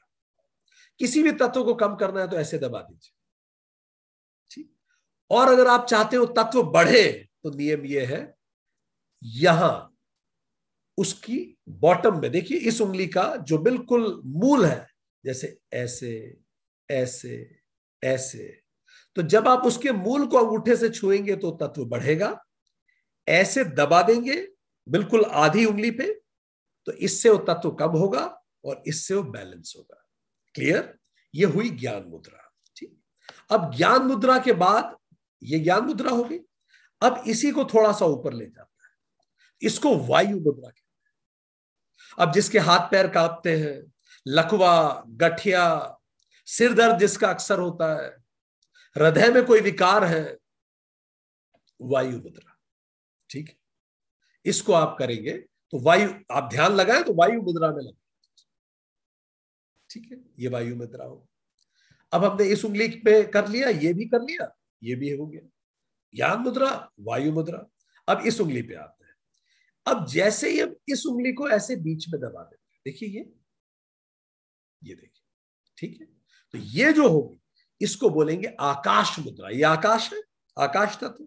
किसी भी तत्व को कम करना है तो ऐसे दबा दीजिए ठीक और अगर आप चाहते हो तत्व बढ़े तो नियम यह है यहां उसकी बॉटम में देखिए इस उंगली का जो बिल्कुल मूल है जैसे ऐसे ऐसे ऐसे तो जब आप उसके मूल को अंगूठे से छुएंगे तो तत्व बढ़ेगा ऐसे दबा देंगे बिल्कुल आधी उंगली पे तो इससे वो तत्व कम होगा और इससे वो बैलेंस होगा क्लियर ये हुई ज्ञान मुद्रा ठीक अब ज्ञान मुद्रा के बाद ये ज्ञान मुद्रा होगी अब इसी को थोड़ा सा ऊपर ले जाते इसको वायु मुद्रा कहते हैं अब जिसके हाथ पैर कांपते हैं लकवा गठिया सिर दर्द जिसका अक्सर होता है हृदय में कोई विकार है वायु मुद्रा ठीक है इसको आप करेंगे तो वायु आप ध्यान लगाए तो वायु मुद्रा में लगे ठीक है ये वायु मुद्रा हो अब हमने इस उंगली पे कर लिया ये भी कर लिया ये भी हो गया ज्ञान मुद्रा वायु मुद्रा अब इस उंगली पे आप अब जैसे ही हम इस उंगली को ऐसे बीच में दबा देते हैं देखिए ये ये देखिए ठीक है तो ये जो होगी इसको बोलेंगे आकाश मुद्रा ये आकाश है आकाश तत्व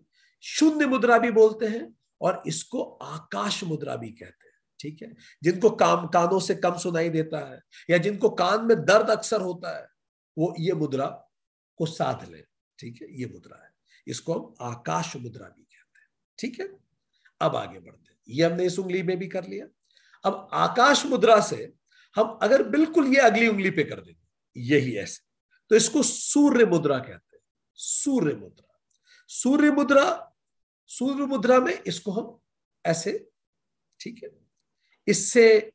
शून्य मुद्रा भी बोलते हैं और इसको आकाश मुद्रा भी कहते हैं ठीक है जिनको काम कानों से कम सुनाई देता है या जिनको कान में दर्द अक्सर होता है वो ये मुद्रा को साध ले ठीक है ये मुद्रा है इसको हम आकाश मुद्रा भी कहते हैं ठीक है अब आगे बढ़ते हैं ये हमने इस उंगली में भी कर लिया अब आकाश मुद्रा से हम अगर बिल्कुल ये अगली उंगली पे कर देंगे यही ऐसे तो इसको सूर्य मुद्रा कहते हैं सूर्य मुद्रा सूर्य मुद्रा सूर्य मुद्रा में इसको हम ऐसे ठीक है इससे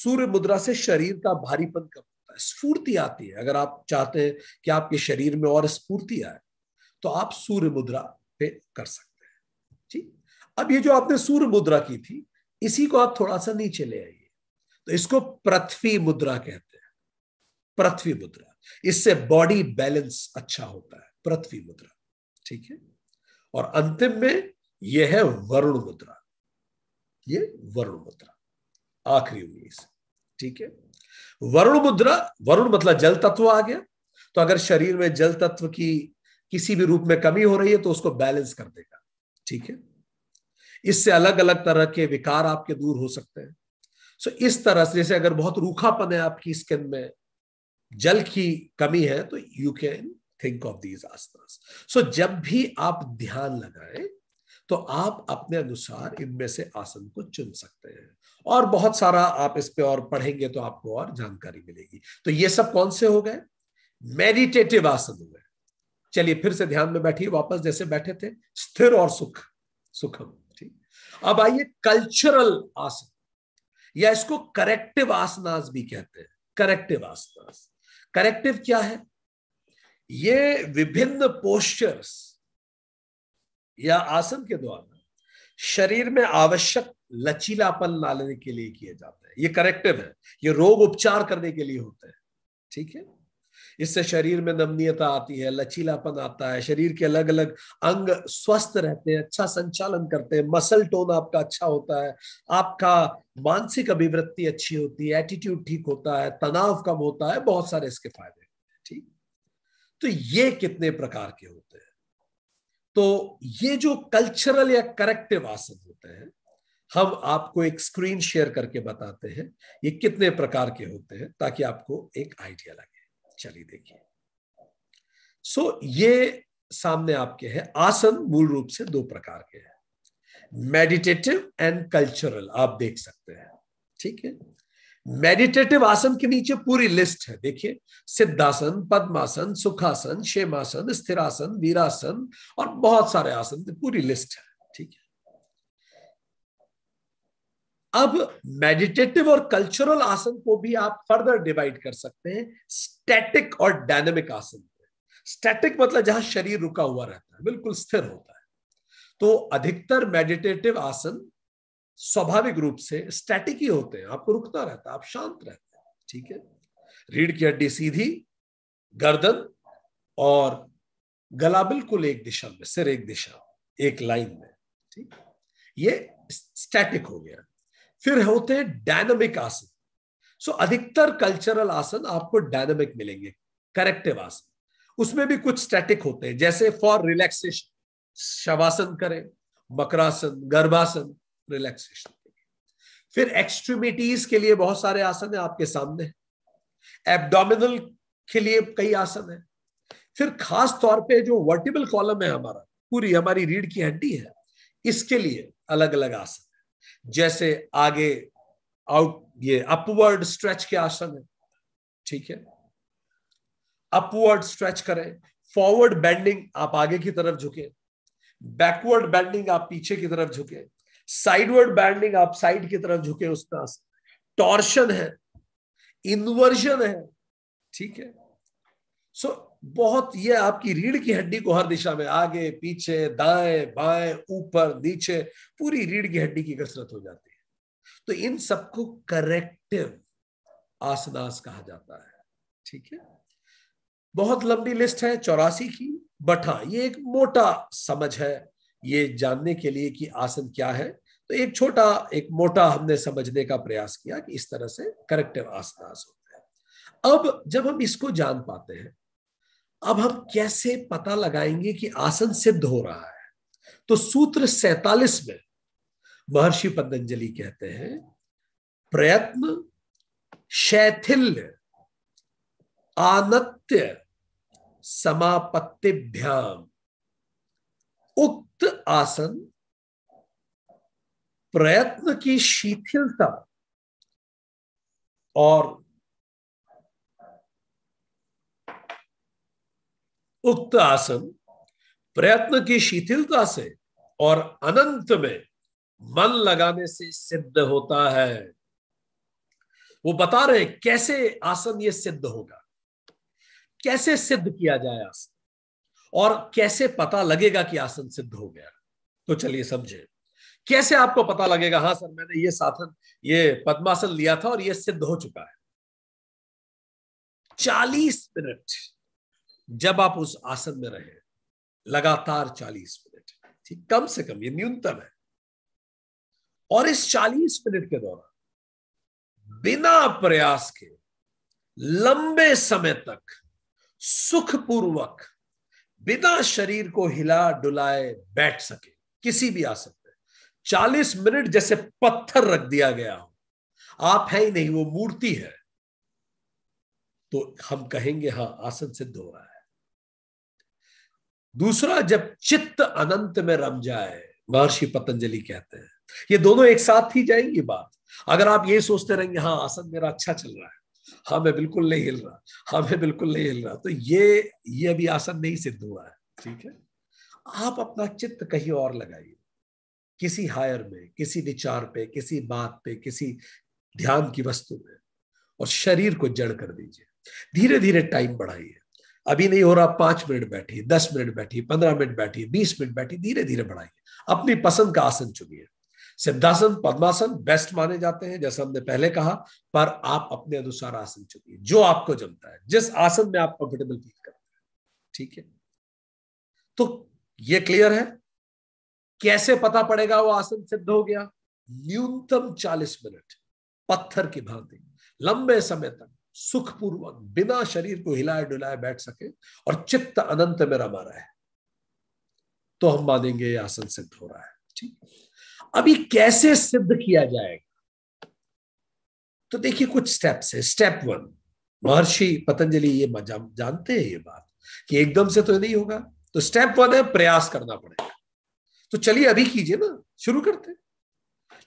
सूर्य मुद्रा से शरीर का भारीपन कम होता है स्फूर्ति आती है अगर आप चाहते हैं कि आपके शरीर में और स्फूर्ति आए तो आप सूर्य मुद्रा पे कर सकते हैं ठीक अब ये जो आपने सूर्य मुद्रा की थी इसी को आप थोड़ा सा नीचे ले आइए तो इसको पृथ्वी मुद्रा कहते हैं पृथ्वी मुद्रा इससे बॉडी बैलेंस अच्छा होता है पृथ्वी मुद्रा ठीक है और अंतिम में यह है वरुण मुद्रा ये वरुण मुद्रा आखिरी उंगली से ठीक है वरुण मुद्रा वरुण मतलब जल तत्व आ गया तो अगर शरीर में जल तत्व की किसी भी रूप में कमी हो रही है तो उसको बैलेंस कर देगा ठीक है इससे अलग अलग तरह के विकार आपके दूर हो सकते हैं सो इस तरह से जैसे अगर बहुत रूखापन है आपकी स्किन में जल की कमी है तो you can think of these आस्थास सो जब भी आप ध्यान लगाएं तो आप अपने अनुसार इनमें से आसन को चुन सकते हैं और बहुत सारा आप इस पे और पढ़ेंगे तो आपको और जानकारी मिलेगी तो ये सब कौन से हो गए मेडिटेटिव आसन हो गए चलिए फिर से ध्यान में बैठिए वापस जैसे बैठे थे स्थिर और सुख सुखम अब आइए कल्चरल आसन या इसको करेक्टिव आसनास भी कहते हैं करेक्टिव आसनास करेक्टिव क्या है ये विभिन्न पोस्चर्स या आसन के द्वारा शरीर में आवश्यक लचीलापन लाने के लिए किए जाते हैं ये करेक्टिव है ये रोग उपचार करने के लिए होते हैं ठीक है इससे शरीर में नमनीयता आती है लचीलापन आता है शरीर के अलग अलग अंग स्वस्थ रहते हैं अच्छा संचालन करते हैं मसल टोन आपका अच्छा होता है आपका मानसिक अभिवृत्ति अच्छी होती है एटीट्यूड ठीक होता है तनाव कम होता है बहुत सारे इसके फायदे ठीक तो ये कितने प्रकार के होते हैं तो ये जो कल्चरल या करेक्टिव आसन होते हैं हम आपको एक स्क्रीन शेयर करके बताते हैं ये कितने प्रकार के होते हैं ताकि आपको एक आइडिया लगे चलिए देखिए सो so, ये सामने आपके हैं आसन मूल रूप से दो प्रकार के हैं मेडिटेटिव एंड कल्चरल आप देख सकते हैं ठीक है मेडिटेटिव आसन के नीचे पूरी लिस्ट है देखिए सिद्धासन पद्मासन सुखासन क्षेमासन स्थिरासन वीरासन और बहुत सारे आसन पूरी लिस्ट है ठीक है अब मेडिटेटिव और कल्चरल आसन को भी आप फर्दर डिवाइड कर सकते हैं स्टैटिक और डायनेमिक आसन स्टैटिक मतलब जहां शरीर रुका हुआ रहता है बिल्कुल स्थिर होता है तो अधिकतर मेडिटेटिव आसन स्वाभाविक रूप से स्टैटिक ही होते हैं आपको रुकना रहता है आप शांत रहते हैं ठीक है रीढ़ की हड्डी सीधी गर्दन और गला बिल्कुल एक दिशा में सिर एक दिशा एक लाइन में ठीक ये स्टैटिक हो गया फिर होते हैं डायनामिक आसन सो अधिकतर कल्चरल आसन आपको डायनामिक मिलेंगे करेक्टिव आसन उसमें भी कुछ स्टैटिक होते हैं जैसे फॉर रिलैक्सेशन शवासन करें मकरासन गर्भासन रिलैक्सेशन फिर एक्सट्रीमिटीज के लिए बहुत सारे आसन है आपके सामने एब्डोमिनल के लिए कई आसन है फिर खास तौर पे जो वर्टिबल कॉलम है हमारा पूरी हमारी रीढ़ की हड्डी है इसके लिए अलग अलग आसन जैसे आगे आउट ये अपवर्ड स्ट्रेच के आसन है ठीक है अपवर्ड स्ट्रेच करें फॉरवर्ड बेंडिंग आप आगे की तरफ झुके बैकवर्ड बैंडिंग आप पीछे की तरफ झुके साइडवर्ड बैंडिंग आप साइड की तरफ झुके उसका टॉर्शन है इन्वर्जन है ठीक है सो so, बहुत ये आपकी रीढ़ की हड्डी को हर दिशा में आगे पीछे दाएं बाएं ऊपर नीचे पूरी रीढ़ की हड्डी की कसरत हो जाती है तो इन सबको करेक्टिव आसदास कहा जाता है ठीक है बहुत लंबी लिस्ट है चौरासी की बट हाँ ये एक मोटा समझ है ये जानने के लिए कि आसन क्या है तो एक छोटा एक मोटा हमने समझने का प्रयास किया कि इस तरह से करेक्टिव आसनास होते हैं अब जब हम इसको जान पाते हैं अब हम कैसे पता लगाएंगे कि आसन सिद्ध हो रहा है तो सूत्र सैतालीस में महर्षि पतंजलि कहते हैं प्रयत्न शैथिल्य आनत्य समापत्तिभ्याम उक्त आसन प्रयत्न की शिथिलता और उक्त आसन प्रयत्न की शिथिलता से और अनंत में मन लगाने से सिद्ध होता है वो बता रहे कैसे आसन ये सिद्ध होगा कैसे सिद्ध किया जाए आसन और कैसे पता लगेगा कि आसन सिद्ध हो गया तो चलिए समझे कैसे आपको पता लगेगा हाँ सर मैंने ये साधन ये पद्मासन लिया था और ये सिद्ध हो चुका है चालीस मिनट जब आप उस आसन में रहे लगातार चालीस मिनट ठीक कम से कम ये न्यूनतम है और इस चालीस मिनट के दौरान बिना प्रयास के लंबे समय तक सुखपूर्वक बिना शरीर को हिला डुलाए बैठ सके किसी भी आसन में चालीस मिनट जैसे पत्थर रख दिया गया हो आप है ही नहीं वो मूर्ति है तो हम कहेंगे हाँ आसन सिद्ध हो रहा है दूसरा जब चित्त अनंत में रम जाए महर्षि पतंजलि कहते हैं ये दोनों एक साथ ही जाएंगी बात अगर आप ये सोचते रहेंगे हाँ आसन मेरा अच्छा चल रहा है हाँ मैं बिल्कुल नहीं हिल रहा हाँ मैं बिल्कुल नहीं हिल रहा तो ये ये अभी आसन नहीं सिद्ध हुआ है ठीक है आप अपना चित्त कहीं और लगाइए किसी हायर में किसी विचार पे किसी बात पे किसी ध्यान की वस्तु में और शरीर को जड़ कर दीजिए धीरे धीरे टाइम बढ़ाइए अभी नहीं हो रहा पांच मिनट बैठिए दस मिनट बैठिए पंद्रह मिनट बैठिए बीस मिनट बैठिए धीरे धीरे बढ़ाइए अपनी पसंद का आसन चुनिए सिद्धासन पद्मासन बेस्ट माने जाते हैं जैसा हमने पहले कहा पर आप अपने अनुसार आसन चुनिए जो आपको जमता है जिस आसन में आप कंफर्टेबल फील करते हैं ठीक है तो ये क्लियर है कैसे पता पड़ेगा वो आसन सिद्ध हो गया न्यूनतम चालीस मिनट पत्थर की भांति लंबे समय तक सुखपूर्वक बिना शरीर को हिलाए डुलाए बैठ सके और चित्त अनंत में रमा रहे तो हम मानेंगे ये आसन सिद्ध हो रहा है ठीक अभी कैसे सिद्ध किया जाएगा तो देखिए कुछ स्टेप्स है स्टेप वन महर्षि पतंजलि ये जानते हैं ये बात कि एकदम से तो नहीं होगा तो स्टेप वन है प्रयास करना पड़ेगा तो चलिए अभी कीजिए ना शुरू करते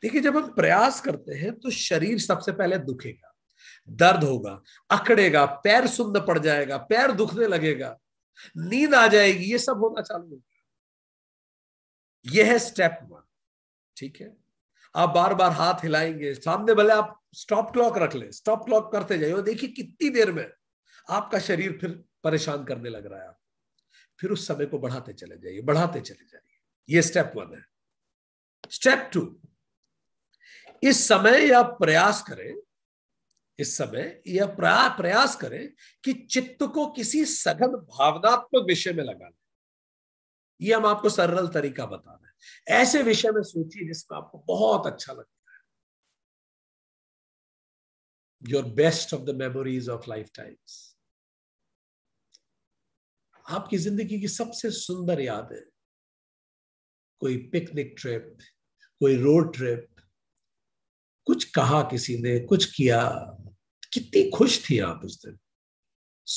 देखिए जब हम प्रयास करते हैं तो शरीर सबसे पहले दुखेगा दर्द होगा अकड़ेगा पैर सुन्न पड़ जाएगा पैर दुखने लगेगा नींद आ जाएगी ये सब होना चालू होगा यह है स्टेप वन ठीक है आप बार बार हाथ हिलाएंगे सामने भले आप स्टॉप क्लॉक रख ले स्टॉप क्लॉक करते जाइए देखिए कितनी देर में आपका शरीर फिर परेशान करने लग रहा है आप फिर उस समय को बढ़ाते चले जाइए बढ़ाते चले जाइए ये स्टेप वन है स्टेप टू इस समय आप प्रयास करें इस समय यह प्रया, प्रयास करें कि चित्त को किसी सघन भावनात्मक विषय में लगाना यह हम आपको सरल तरीका बता रहे हैं ऐसे विषय में सोचिए जिसमें आपको बहुत अच्छा लगता है your best of the memories of life times आपकी जिंदगी की सबसे सुंदर यादें कोई पिकनिक ट्रिप कोई रोड ट्रिप कुछ कहा किसी ने कुछ किया कितनी खुश थी आप उस दिन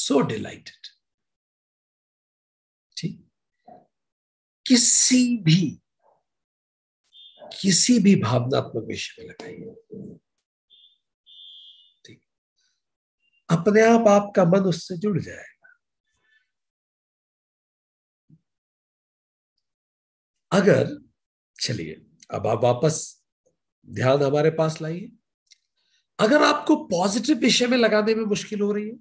सो डिलाइटेड ठीक किसी भी किसी भी भावनात्मक विषय में लगाइए ठीक अपने आप आपका मन उससे जुड़ जाए अगर चलिए अब आप वापस ध्यान हमारे पास लाइए अगर आपको पॉजिटिव विषय में लगाने में मुश्किल हो रही है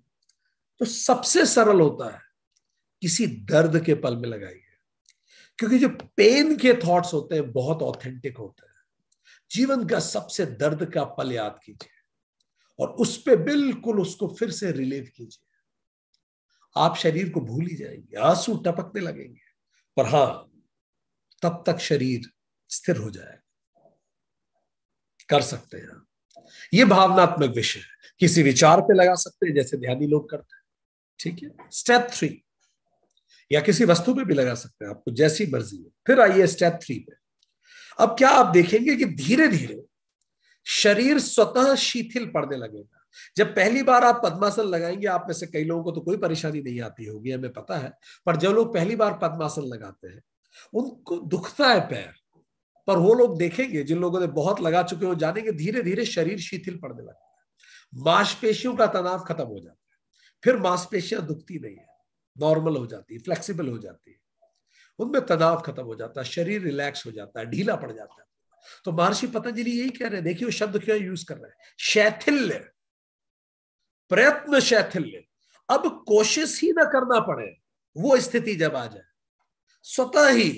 तो सबसे सरल होता है किसी दर्द के पल में लगाइए क्योंकि जो पेन के थॉट्स होते हैं बहुत ऑथेंटिक होते हैं जीवन का सबसे दर्द का पल याद कीजिए और उस पर बिल्कुल उसको फिर से रिलीव कीजिए आप शरीर को भूल ही जाएंगे आंसू टपकने लगेंगे पर हां तब तक शरीर स्थिर हो जाएगा कर सकते हैं आप ये भावनात्मक विषय है किसी विचार पे लगा सकते हैं जैसे ध्यानी लोग करते हैं ठीक है स्टेप थ्री या किसी वस्तु पे भी लगा सकते हैं आपको जैसी मर्जी हो फिर आइए स्टेप थ्री पे अब क्या आप देखेंगे कि धीरे धीरे शरीर स्वतः शिथिल पड़ने लगेगा जब पहली बार आप पद्मासन लगाएंगे आप में से कई लोगों को तो कोई परेशानी नहीं आती होगी हमें पता है पर जो लोग पहली बार पद्मासन लगाते हैं उनको दुखता है पैर पर वो लोग देखेंगे जिन लोगों ने बहुत लगा चुके हो जानेंगे धीरे धीरे शरीर शिथिल पड़ने लगता है मांसपेशियों का तनाव खत्म हो जाता है फिर मांसपेशियां दुखती नहीं है नॉर्मल हो जाती है फ्लेक्सीबल हो जाती है उनमें तनाव खत्म हो जाता है शरीर रिलैक्स हो जाता है ढीला पड़ जाता है तो महर्षि पतंजलि यही कह रहे हैं देखिए वो शब्द क्यों यूज कर रहे हैं शैथिल्य प्रयत्न शैथिल्य अब कोशिश ही ना करना पड़े वो स्थिति जब आ जाए स्वतः ही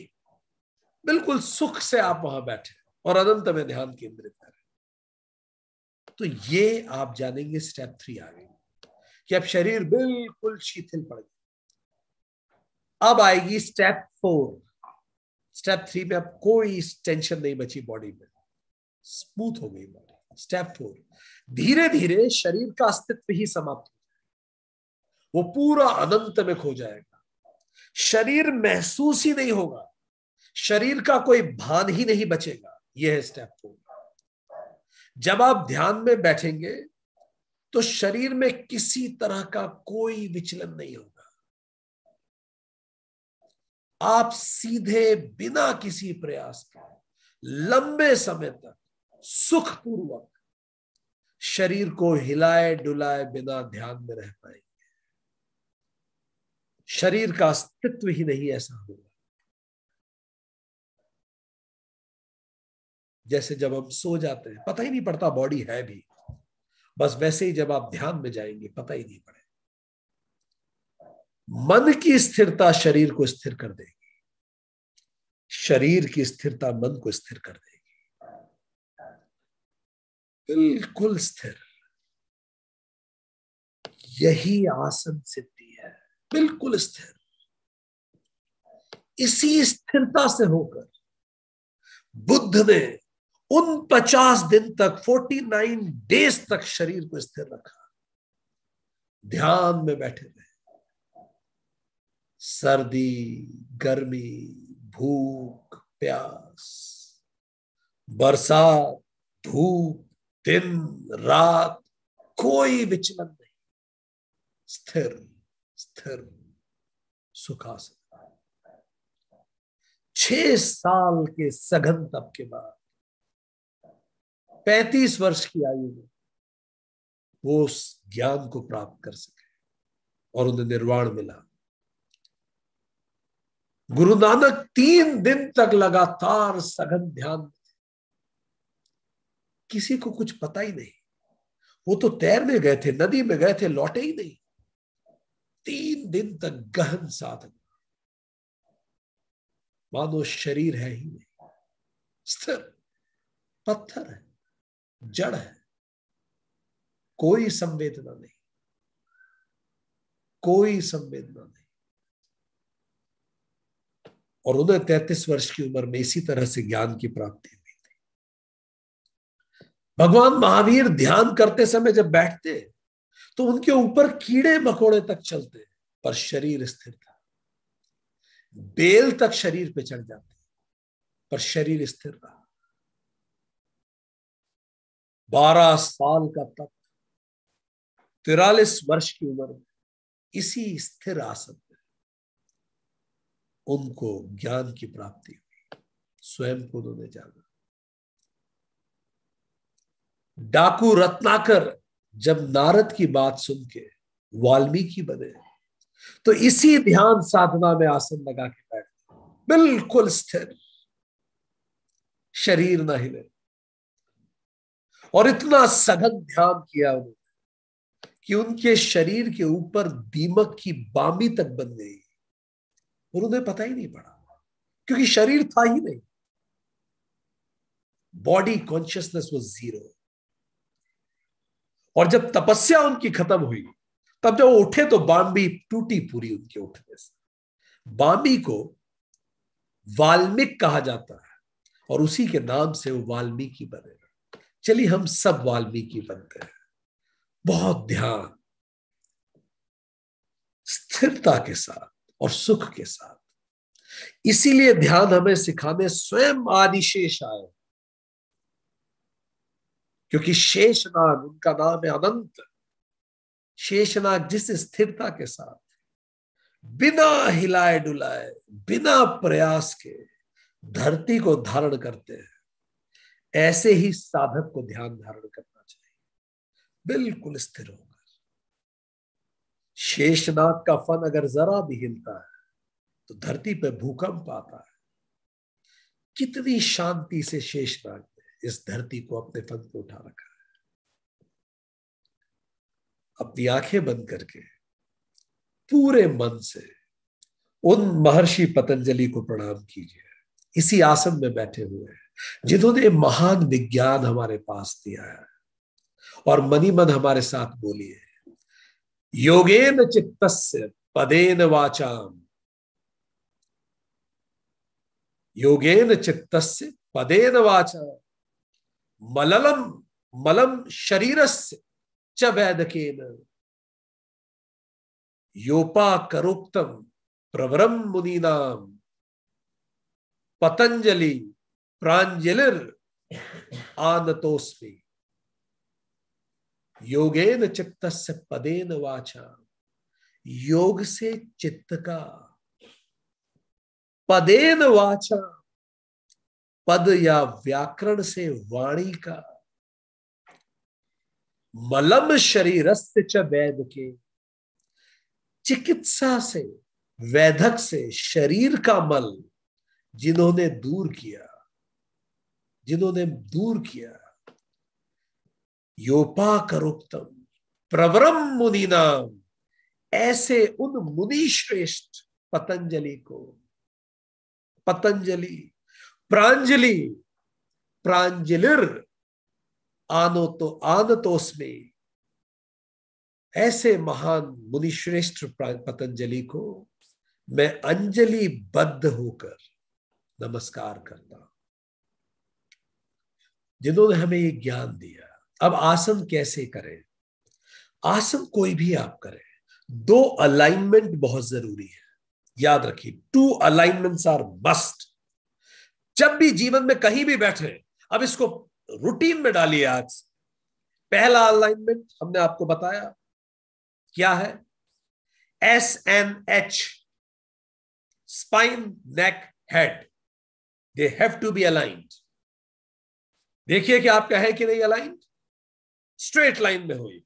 बिल्कुल सुख से आप वहां बैठे और अनंत में ध्यान केंद्रित करें तो ये आप जानेंगे स्टेप थ्री आ गई कि अब शरीर बिल्कुल शिथिल पड़ गया अब आएगी स्टेप फोर स्टेप थ्री में अब कोई टेंशन नहीं बची बॉडी में स्मूथ हो गई बॉडी स्टेप फोर धीरे धीरे शरीर का अस्तित्व ही समाप्त हो जाएगा वो पूरा अनंत में खो जाएगा शरीर महसूस ही नहीं होगा शरीर का कोई भान ही नहीं बचेगा यह है स्टेप फोर जब आप ध्यान में बैठेंगे तो शरीर में किसी तरह का कोई विचलन नहीं होगा आप सीधे बिना किसी प्रयास के लंबे समय तक सुखपूर्वक शरीर को हिलाए डुलाए बिना ध्यान में रह पाएंगे शरीर का अस्तित्व ही नहीं ऐसा होगा जैसे जब हम सो जाते हैं पता ही नहीं पड़ता बॉडी है भी बस वैसे ही जब आप ध्यान में जाएंगे पता ही नहीं पड़ेगा मन की स्थिरता शरीर को स्थिर कर देगी शरीर की स्थिरता मन को स्थिर कर देगी बिल्कुल स्थिर यही आसन सिद्धि है बिल्कुल स्थिर इसी स्थिरता से होकर बुद्ध ने उन पचास दिन तक फोर्टी नाइन डेज तक शरीर को स्थिर रखा ध्यान में बैठे रहे सर्दी गर्मी भूख प्यास बरसात धूप दिन रात कोई विचलन नहीं स्थिर स्थिर सुखासन छह साल के सघन तप के बाद पैंतीस वर्ष की आयु में वो उस ज्ञान को प्राप्त कर सके और उन्हें निर्वाण मिला गुरु नानक तीन दिन तक लगातार सघन ध्यान किसी को कुछ पता ही नहीं वो तो तैरने गए थे नदी में गए थे लौटे ही नहीं तीन दिन तक गहन साधन मानो शरीर है ही नहीं स्थिर पत्थर है जड़ है कोई संवेदना नहीं कोई संवेदना नहीं और उन्हें तैतीस वर्ष की उम्र में इसी तरह से ज्ञान की प्राप्ति हुई थी भगवान महावीर ध्यान करते समय जब बैठते तो उनके ऊपर कीड़े मकोड़े तक चलते पर शरीर स्थिर था बेल तक शरीर पे चढ़ जाते पर शरीर स्थिर रहा बारह साल का तक तिरालीस वर्ष की उम्र में इसी स्थिर आसन में उनको ज्ञान की प्राप्ति हुई स्वयं को उन्होंने जाना डाकू रत्नाकर जब नारद की बात सुन के वाल्मीकि बने तो इसी ध्यान साधना में आसन लगा के बैठ बिल्कुल स्थिर शरीर ना हिले और इतना सघन ध्यान किया उन्होंने कि उनके शरीर के ऊपर दीमक की बामी तक बन गई उन्होंने पता ही नहीं पड़ा क्योंकि शरीर था ही नहीं बॉडी कॉन्शियसनेस वो जीरो और जब तपस्या उनकी खत्म हुई तब जब उठे तो बाम्बी टूटी पूरी उनके उठने से बाम्बी को वाल्मीक कहा जाता है और उसी के नाम से वो वाल्मीकि बनेगा चलिए हम सब वाल्मीकि बनते हैं बहुत ध्यान स्थिरता के साथ और सुख के साथ इसीलिए ध्यान हमें सिखाने स्वयं आदिशेष आए क्योंकि शेषनाग उनका नाम है अनंत शेषनाग जिस स्थिरता के साथ बिना हिलाए डुलाए बिना प्रयास के धरती को धारण करते हैं ऐसे ही साधक को ध्यान धारण करना चाहिए बिल्कुल स्थिर होकर शेषनाग का फन अगर जरा भी हिलता है तो धरती पर भूकंप आता है कितनी शांति से शेषनाग ने इस धरती को अपने फन को उठा रखा है अपनी आंखें बंद करके पूरे मन से उन महर्षि पतंजलि को प्रणाम कीजिए इसी आसन में बैठे हुए हैं जिन्होंने महान विज्ञान हमारे पास दिया है और मनी मन हमारे साथ बोलिए योगेन चित्तस्य पदेन वाचाम योगेन चित्त पदेन वाचा मललम मलम शरीर से च वैदकेन योपा करोक्तम प्रवरम मुनीनाम पतंजलि प्रांजलिर आनतोस्मी योगेन चित्त से पदेन वाचा योग से चित्त का पदेन वाचा पद या व्याकरण से वाणी का मलम से च वैद के चिकित्सा से वैधक से शरीर का मल जिन्होंने दूर किया जिन्होंने दूर किया योपा करोत्तम प्रवरम मुनि नाम ऐसे उन मुनि श्रेष्ठ पतंजलि को पतंजलि प्रांजलि प्रांजलिर आनो तो तो उसमें ऐसे महान मुनिश्रेष्ठ पतंजलि को मैं अंजलि बद्ध होकर नमस्कार करता हूं जिन्होंने हमें ये ज्ञान दिया अब आसन कैसे करें आसन कोई भी आप करें दो अलाइनमेंट बहुत जरूरी है याद रखिए टू अलाइनमेंट्स आर मस्ट जब भी जीवन में कहीं भी बैठे अब इसको रूटीन में डालिए आज पहला अलाइनमेंट हमने आपको बताया क्या है S N H spine neck head they have to be aligned देखिए कि आपका है कि नहीं अलाइन स्ट्रेट लाइन में हुई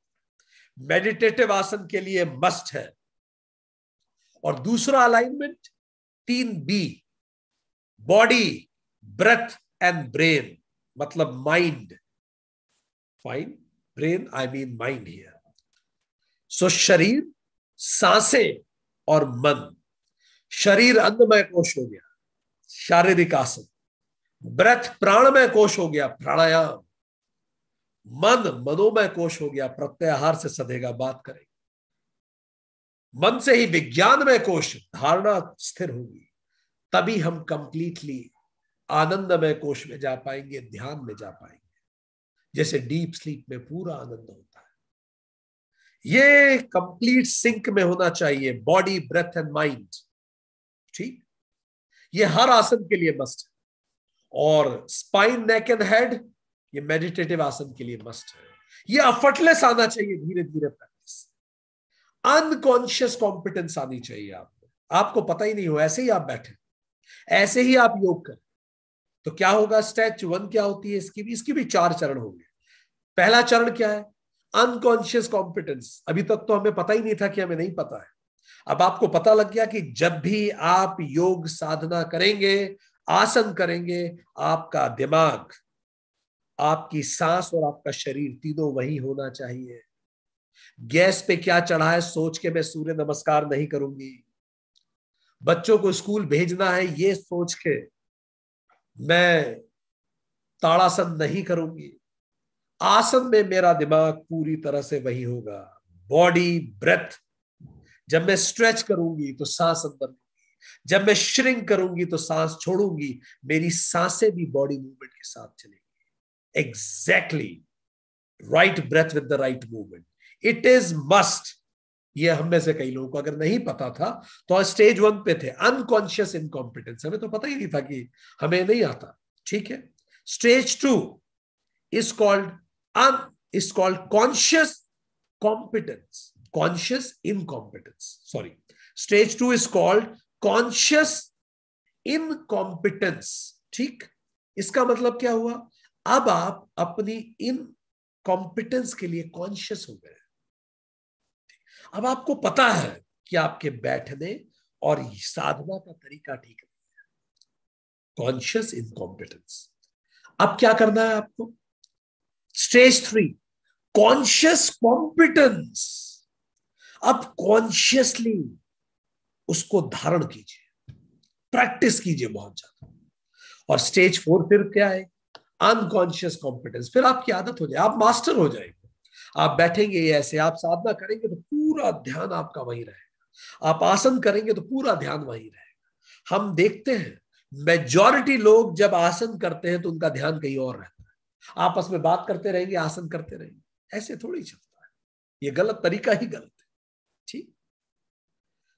मेडिटेटिव आसन के लिए मस्ट है और दूसरा अलाइनमेंट तीन B body breath and brain मतलब mind fine brain I mean mind here so शरीर सांसे और मन शरीर अन्नमय कोश हो गया शारीरिक आसन ब्रथ प्राणमय कोश हो गया प्राणायाम मन मनोमय कोश हो गया प्रत्याहार से सदेगा बात करेंगे मन से ही विज्ञानमय कोश धारणा स्थिर होगी तभी हम कंप्लीटली आनंदमय कोश में जा पाएंगे ध्यान में जा पाएंगे जैसे डीप स्लीप में पूरा आनंद होता है ये कंप्लीट सिंक में होना चाहिए बॉडी ब्रेथ एंड माइंड ठीक ये हर आसन के लिए मस्ट है और स्पाइन नेक एंड हेड ये मेडिटेटिव आसन के लिए मस्ट है ये अफर्टलेस आना चाहिए धीरे धीरे प्रैक्टिस अनकॉन्शियस कॉम्पिटेंस आनी चाहिए आपको आपको पता ही नहीं हो ऐसे ही आप बैठे ऐसे ही आप योग करें तो क्या होगा स्टेच वन क्या होती है इसकी भी इसकी भी चार चरण होंगे पहला चरण क्या है अनकॉन्शियस कॉम्पिटेंस अभी तक तो हमें पता ही नहीं था कि हमें नहीं पता है अब आपको पता लग गया कि जब भी आप योग साधना करेंगे आसन करेंगे आपका दिमाग आपकी सांस और आपका शरीर तीनों वही होना चाहिए गैस पे क्या चढ़ा है सोच के मैं सूर्य नमस्कार नहीं करूंगी बच्चों को स्कूल भेजना है ये सोच के मैं ताड़ासन नहीं करूंगी आसन में मेरा दिमाग पूरी तरह से वही होगा बॉडी ब्रेथ जब मैं स्ट्रेच करूंगी तो सांस अंदर जब मैं श्रिंक करूंगी तो सांस छोड़ूंगी मेरी सांसें भी बॉडी मूवमेंट के साथ चलेंगी exactly right breath with the right movement it is must यह हम में से कई लोगों को अगर नहीं पता था तो स्टेज वन पे थे अनकॉन्शियस इनकॉम्पिटेंस हमें तो पता ही नहीं था कि हमें नहीं आता ठीक है stage two is called un is called conscious competence conscious incompetence sorry stage two is called conscious incompetence ठीक इसका मतलब क्या हुआ अब आप अपनी इन कॉम्पिटेंस के लिए कॉन्शियस हो गए अब आपको पता है कि आपके बैठने और साधना का तरीका ठीक नहीं है कॉन्शियस इनकॉम्पिटेंस अब क्या करना है आपको स्टेज थ्री कॉन्शियस कॉम्पिटेंस अब कॉन्शियसली उसको धारण कीजिए प्रैक्टिस कीजिए बहुत ज्यादा और स्टेज फोर फिर क्या है अनकॉन्शियस कॉम्पिटेंस फिर आपकी आदत हो जाए आप मास्टर हो जाएंगे आप बैठेंगे ऐसे आप साधना करेंगे तो पूरा ध्यान आपका वहीं रहेगा आप आसन करेंगे तो पूरा ध्यान वहीं रहेगा हम देखते हैं मेजोरिटी लोग जब आसन करते हैं तो उनका ध्यान कहीं और रहता है आपस में बात करते रहेंगे आसन करते रहेंगे ऐसे थोड़ी चलता है ये गलत तरीका ही गलत है ठीक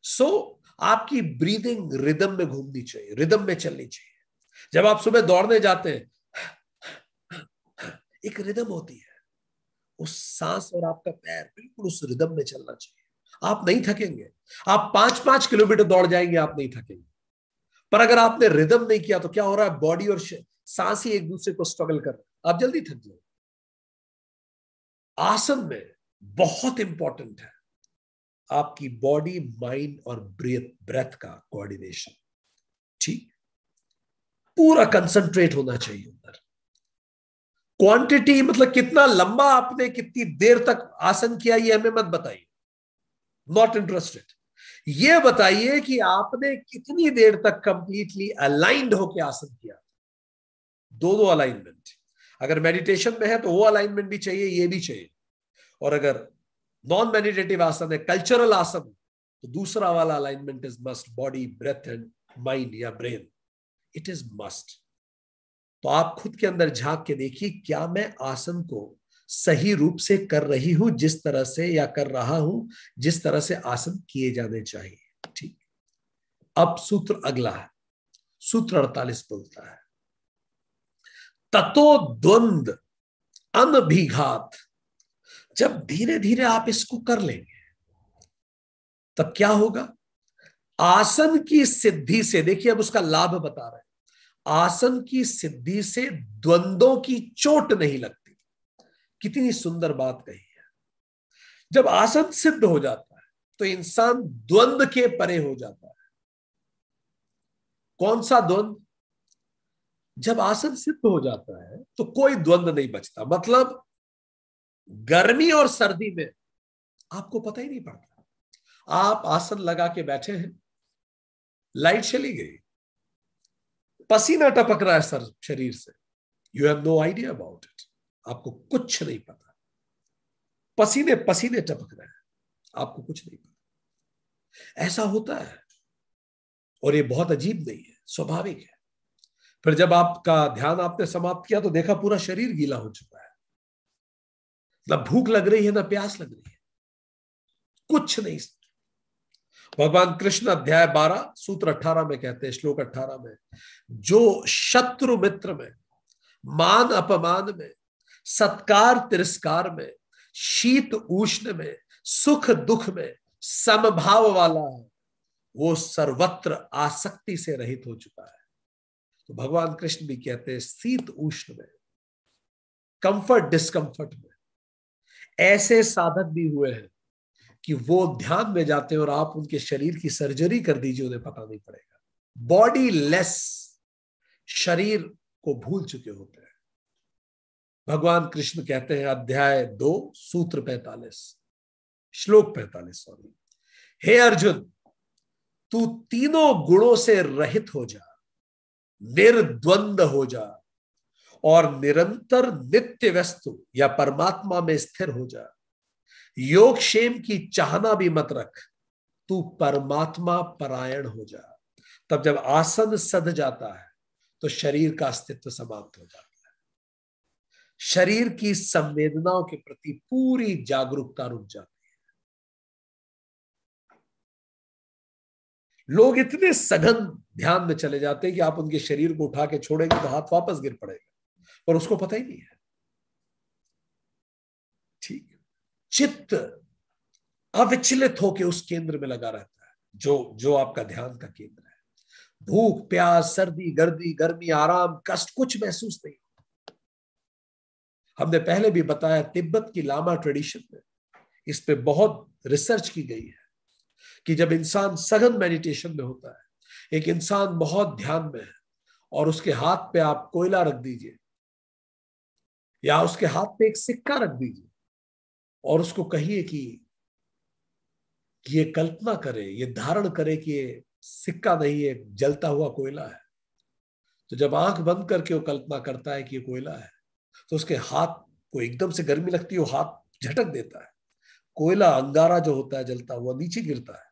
सो so, आपकी ब्रीदिंग रिदम में घूमनी चाहिए रिदम में चलनी चाहिए जब आप सुबह दौड़ने जाते हैं एक रिदम होती है उस सांस और आपका पैर बिल्कुल उस रिदम में चलना चाहिए आप नहीं थकेंगे आप पांच पांच किलोमीटर दौड़ जाएंगे आप नहीं थकेंगे पर अगर आपने रिदम नहीं किया तो क्या हो रहा है बॉडी और सांस ही एक दूसरे को स्ट्रगल कर रहे आप जल्दी थक जाओ आसन में बहुत इंपॉर्टेंट है आपकी बॉडी माइंड और ब्रेथ ब्रेथ का कोऑर्डिनेशन ठीक पूरा कंसंट्रेट होना चाहिए अंदर क्वांटिटी मतलब कितना लंबा आपने कितनी देर तक आसन किया ये हमें मत बताइए नॉट इंटरेस्टेड ये बताइए कि आपने कितनी देर तक कंप्लीटली अलाइंड होकर आसन किया दो दो अलाइनमेंट अगर मेडिटेशन में है तो वो अलाइनमेंट भी चाहिए ये भी चाहिए और अगर नॉन मेडिटेटिव आसन है कल्चरल आसन तो दूसरा वाला alignment is must body breath and mind या ब्रेन इट इज मस्ट तो आप खुद के अंदर झांक के देखिए क्या मैं आसन को सही रूप से कर रही हूं जिस तरह से या कर रहा हूं जिस तरह से आसन किए जाने चाहिए ठीक अब सूत्र अगला है सूत्र अड़तालीस बोलता है तत्व द्वंद अनभिघात जब धीरे धीरे आप इसको कर लेंगे तब क्या होगा आसन की सिद्धि से देखिए अब उसका लाभ बता रहे आसन की सिद्धि से द्वंदों की चोट नहीं लगती कितनी सुंदर बात कही है जब आसन सिद्ध हो जाता है तो इंसान द्वंद्व के परे हो जाता है कौन सा द्वंद जब आसन सिद्ध हो जाता है तो कोई द्वंद्व नहीं बचता मतलब गर्मी और सर्दी में आपको पता ही नहीं पड़ता आप आसन लगा के बैठे हैं लाइट चली गई पसीना टपक रहा है सर शरीर से you have no idea about it आपको कुछ नहीं पता पसीने पसीने टपक रहे हैं आपको कुछ नहीं पता ऐसा होता है और ये बहुत अजीब नहीं है स्वाभाविक है फिर जब आपका ध्यान आपने समाप्त किया तो देखा पूरा शरीर गीला हो चुका है ना मतलब भूख लग रही है ना तो प्यास लग रही है कुछ नहीं भगवान कृष्ण अध्याय बारह सूत्र अठारह में कहते हैं श्लोक अठारह में जो शत्रु मित्र में मान अपमान में सत्कार तिरस्कार में शीत उष्ण में सुख दुख में समभाव वाला है वो सर्वत्र आसक्ति से रहित हो चुका है तो भगवान कृष्ण भी कहते हैं शीत उष्ण में कंफर्ट डिस्कंफर्ट में ऐसे साधक भी हुए हैं कि वो ध्यान में जाते हैं और आप उनके शरीर की सर्जरी कर दीजिए उन्हें पता नहीं पड़ेगा बॉडी लेस शरीर को भूल चुके होते हैं भगवान कृष्ण कहते हैं अध्याय दो सूत्र पैतालीस श्लोक पैतालीस सॉरी हे अर्जुन तू तीनों गुणों से रहित हो जा निर्द्वंद हो जा और निरंतर नित्य वस्तु या परमात्मा में स्थिर हो जा योग क्षेम की चाहना भी मत रख तू परमात्मा परायण हो जा तब जब आसन सद जाता है तो शरीर का अस्तित्व समाप्त हो जाता है शरीर की संवेदनाओं के प्रति पूरी जागरूकता रुक जाती है लोग इतने सघन ध्यान में चले जाते हैं कि आप उनके शरीर को उठा के छोड़ेंगे तो हाथ वापस गिर पड़ेगा पर उसको पता ही नहीं है ठीक चित्त अविचलित होके उस केंद्र में लगा रहता है जो जो आपका ध्यान का केंद्र है भूख प्यास सर्दी गर्दी गर्मी आराम कष्ट कुछ महसूस नहीं हमने पहले भी बताया तिब्बत की लामा ट्रेडिशन में इस पे बहुत रिसर्च की गई है कि जब इंसान सघन मेडिटेशन में होता है एक इंसान बहुत ध्यान में है और उसके हाथ पे आप कोयला रख दीजिए या उसके हाथ पे एक सिक्का रख दीजिए और उसको कहिए कि ये कल्पना करे ये धारण करे कि ये सिक्का नहीं है जलता हुआ कोयला है तो जब आंख बंद करके वो कल्पना करता है कि ये कोयला है तो उसके हाथ को एकदम से गर्मी लगती है वो हाथ झटक देता है कोयला अंगारा जो होता है जलता हुआ नीचे गिरता है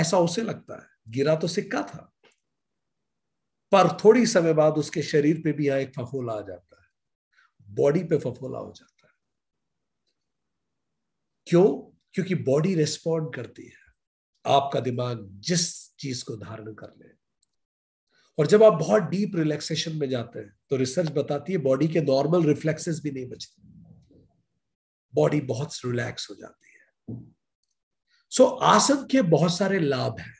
ऐसा उसे लगता है गिरा तो सिक्का था पर थोड़ी समय बाद उसके शरीर पे भी यहां एक फफोला आ जाता बॉडी पे फफोला हो जाता है क्यों क्योंकि बॉडी रिस्पॉन्ड करती है आपका दिमाग जिस चीज को धारण कर ले और जब आप बहुत डीप रिलैक्सेशन में जाते हैं तो रिसर्च बताती है बॉडी के नॉर्मल रिफ्लेक्सेस भी नहीं बचते बॉडी बहुत रिलैक्स हो जाती है सो so, आसन के बहुत सारे लाभ हैं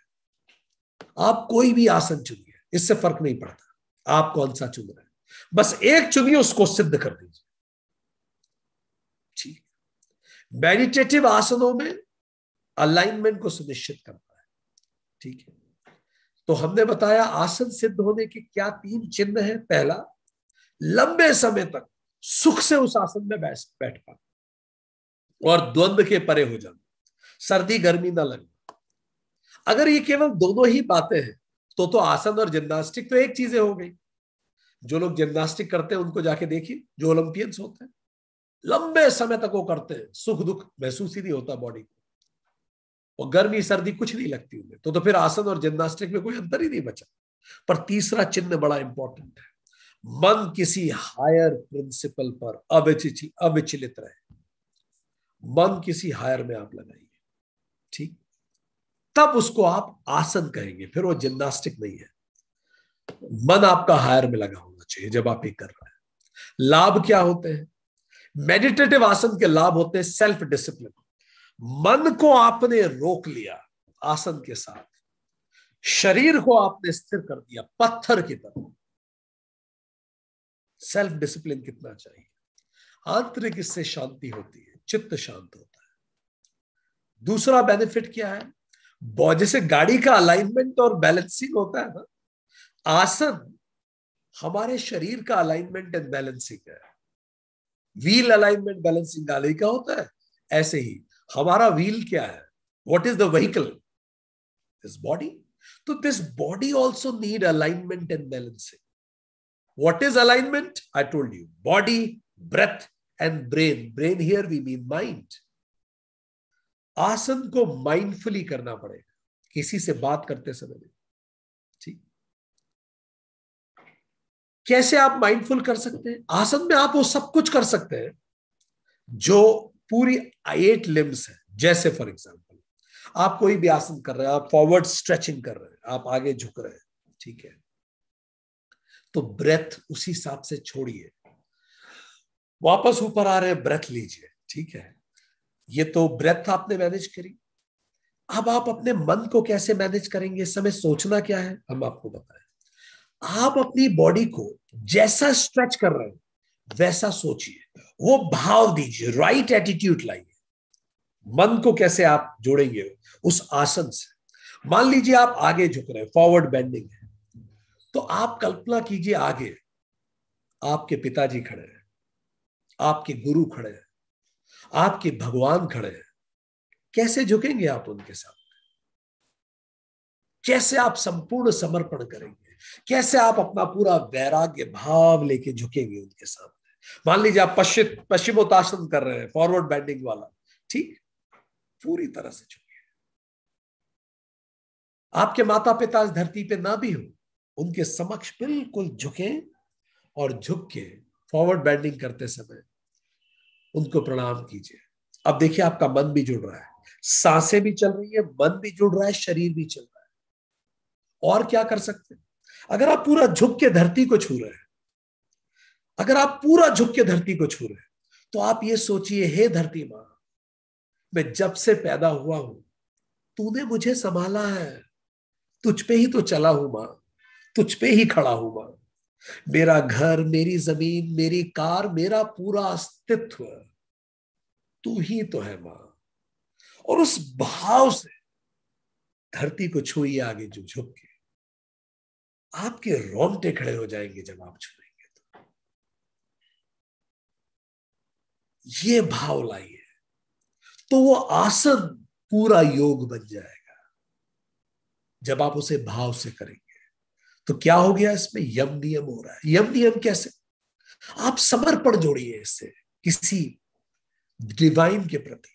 आप कोई भी आसन चुनिए इससे फर्क नहीं पड़ता आप कौन सा चुन रहे हैं बस एक चुनिए उसको सिद्ध कर दीजिए ठीक मेडिटेटिव आसनों में अलाइनमेंट को सुनिश्चित करता है ठीक है तो हमने बताया आसन सिद्ध होने के क्या तीन चिन्ह है पहला लंबे समय तक सुख से उस आसन में बैठ बैठ पाना और द्वंद्व के परे हो जाना सर्दी गर्मी ना लगना अगर ये केवल दोनों ही बातें हैं तो तो आसन और जिम्नास्टिक तो एक चीजें हो गई जो लोग जिम्नास्टिक करते हैं उनको जाके देखिए जो ओलंपियंस होते हैं लंबे समय तक वो करते हैं सुख दुख महसूस ही नहीं होता बॉडी को और गर्मी सर्दी कुछ नहीं लगती उन्हें तो तो फिर आसन और जिम्नास्टिक में कोई अंतर ही नहीं बचा पर तीसरा चिन्ह बड़ा इंपॉर्टेंट है मन किसी हायर प्रिंसिपल पर अविचि अविचलित रहे मन किसी हायर में आप लगाइए ठीक तब उसको आप आसन कहेंगे फिर वो जिम्नास्टिक नहीं है मन आपका हायर में लगा होना चाहिए जब आप ये कर रहे हैं लाभ क्या होते हैं मेडिटेटिव आसन के लाभ होते हैं सेल्फ डिसिप्लिन मन को आपने रोक लिया आसन के साथ शरीर को आपने स्थिर कर दिया पत्थर की तरह सेल्फ डिसिप्लिन कितना चाहिए आंतरिक इससे शांति होती है चित्त शांत होता है दूसरा बेनिफिट क्या है जैसे गाड़ी का अलाइनमेंट और बैलेंसिंग होता है ना आसन हमारे शरीर का अलाइनमेंट एंड बैलेंसिंग है व्हील अलाइनमेंट बैलेंसिंग गाले का होता है ऐसे ही हमारा व्हील क्या है what is the vehicle this body तो this body also need alignment and balancing what is alignment I told you body breath and brain brain here we mean mind आसन को माइंडफुली करना पड़ेगा किसी से बात करते समय कैसे आप माइंडफुल कर सकते हैं आसन में आप वो सब कुछ कर सकते हैं जो पूरी एट लिम्स है जैसे फॉर एग्जाम्पल आप कोई भी आसन कर रहे हैं आप फॉरवर्ड स्ट्रेचिंग कर रहे हैं आप आगे झुक रहे हैं ठीक है तो ब्रेथ उसी हिसाब से छोड़िए वापस ऊपर आ रहे हैं ब्रेथ लीजिए ठीक है ये तो ब्रेथ आपने मैनेज करी अब आप अपने मन को कैसे मैनेज करेंगे समय सोचना क्या है हम आपको बताएं आप अपनी बॉडी को जैसा स्ट्रेच कर रहे हो वैसा सोचिए वो भाव दीजिए राइट एटीट्यूड लाइए मन को कैसे आप जोड़ेंगे उस आसन से मान लीजिए आप आगे झुक रहे हैं फॉरवर्ड बेंडिंग है तो आप कल्पना कीजिए आगे आपके पिताजी खड़े हैं आपके गुरु खड़े हैं आपके भगवान खड़े हैं कैसे झुकेंगे आप उनके सामने कैसे आप संपूर्ण समर्पण करेंगे कैसे आप अपना पूरा वैराग्य भाव लेके झुकेंगे उनके सामने मान लीजिए आप पश्चिम पश्चिमोत्तासन कर रहे हैं फॉरवर्ड बैंडिंग वाला ठीक पूरी तरह से झुके आपके माता पिता इस धरती पे ना भी हो उनके समक्ष बिल्कुल झुके और झुक के फॉरवर्ड बैंडिंग करते समय उनको प्रणाम कीजिए अब देखिए आपका मन भी जुड़ रहा है सांसें भी चल रही है मन भी जुड़ रहा है शरीर भी चल रहा है और क्या कर सकते हैं अगर आप पूरा झुक के धरती को छू रहे हैं अगर आप पूरा झुक के धरती को छू रहे हैं तो आप ये सोचिए हे धरती मां मैं जब से पैदा हुआ हूं तूने मुझे संभाला है तुझ पे ही तो चला हूं मां तुझ पे ही खड़ा हूं मां मेरा घर मेरी जमीन मेरी कार मेरा पूरा अस्तित्व तू ही तो है मां और उस भाव से धरती को छुई आगे जो झुक के आपके रोंगटे खड़े हो जाएंगे जब आप छुएंगे तो ये भाव लाइए तो वो आसन पूरा योग बन जाएगा जब आप उसे भाव से करेंगे तो क्या हो गया इसमें यम नियम हो रहा है यम नियम कैसे आप समर्पण जोड़िए इससे किसी डिवाइन के प्रति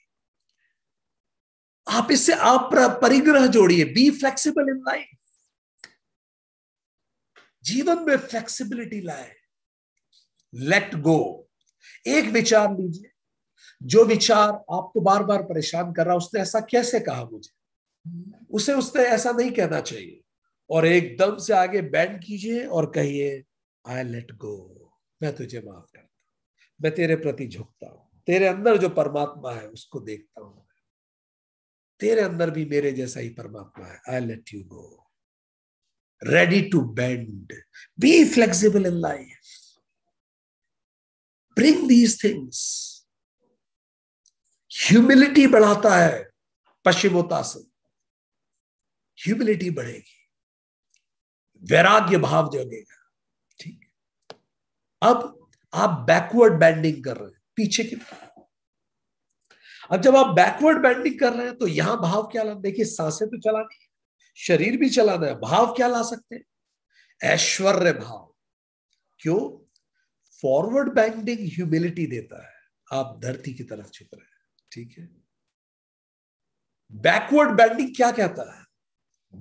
आप इससे आप परिग्रह जोड़िए बी फ्लेक्सिबल इन लाइफ जीवन में फ्लेक्सिबिलिटी लाए लेट गो एक विचार लीजिए जो विचार आपको बार बार परेशान कर रहा उसने ऐसा कैसे कहा मुझे उसे उसने ऐसा नहीं कहना चाहिए और एकदम से आगे बैंड कीजिए और कहिए आई लेट गो मैं तुझे माफ करता मैं तेरे प्रति झुकता हूं तेरे अंदर जो परमात्मा है उसको देखता हूं तेरे अंदर भी मेरे जैसा ही परमात्मा है I let you go ready to bend. Be flexible in life. Bring these things. Humility बढ़ाता है से ह्यूमिलिटी बढ़ेगी वैराग्य भाव जगेगा ठीक अब आप बैकवर्ड बैंडिंग कर रहे हैं पीछे की अब जब आप बैकवर्ड बैंडिंग कर रहे हैं तो यहां भाव क्या देखिए सांसें तो चलानी है शरीर भी चलाना है भाव क्या ला सकते हैं ऐश्वर्य भाव क्यों फॉरवर्ड बैंडिंग ह्यूमिलिटी देता है आप धरती की तरफ छिप रहे हैं ठीक है बैकवर्ड बैंडिंग क्या कहता है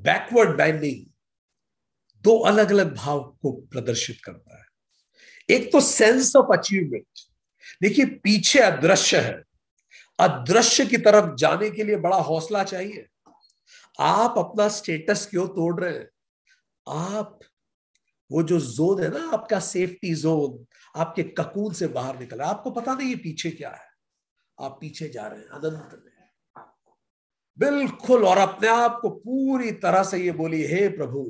बैकवर्ड बैंडिंग दो अलग अलग भाव को प्रदर्शित करता है एक तो सेंस ऑफ अचीवमेंट देखिए पीछे अदृश्य है अदृश्य की तरफ जाने के लिए बड़ा हौसला चाहिए आप अपना स्टेटस क्यों तोड़ रहे हैं आप वो जो जोन है ना आपका सेफ्टी जोन आपके ककून से बाहर निकल आपको पता नहीं ये पीछे क्या है आप पीछे जा रहे हैं अनंत में बिल्कुल और अपने आप को पूरी तरह से ये बोली हे प्रभु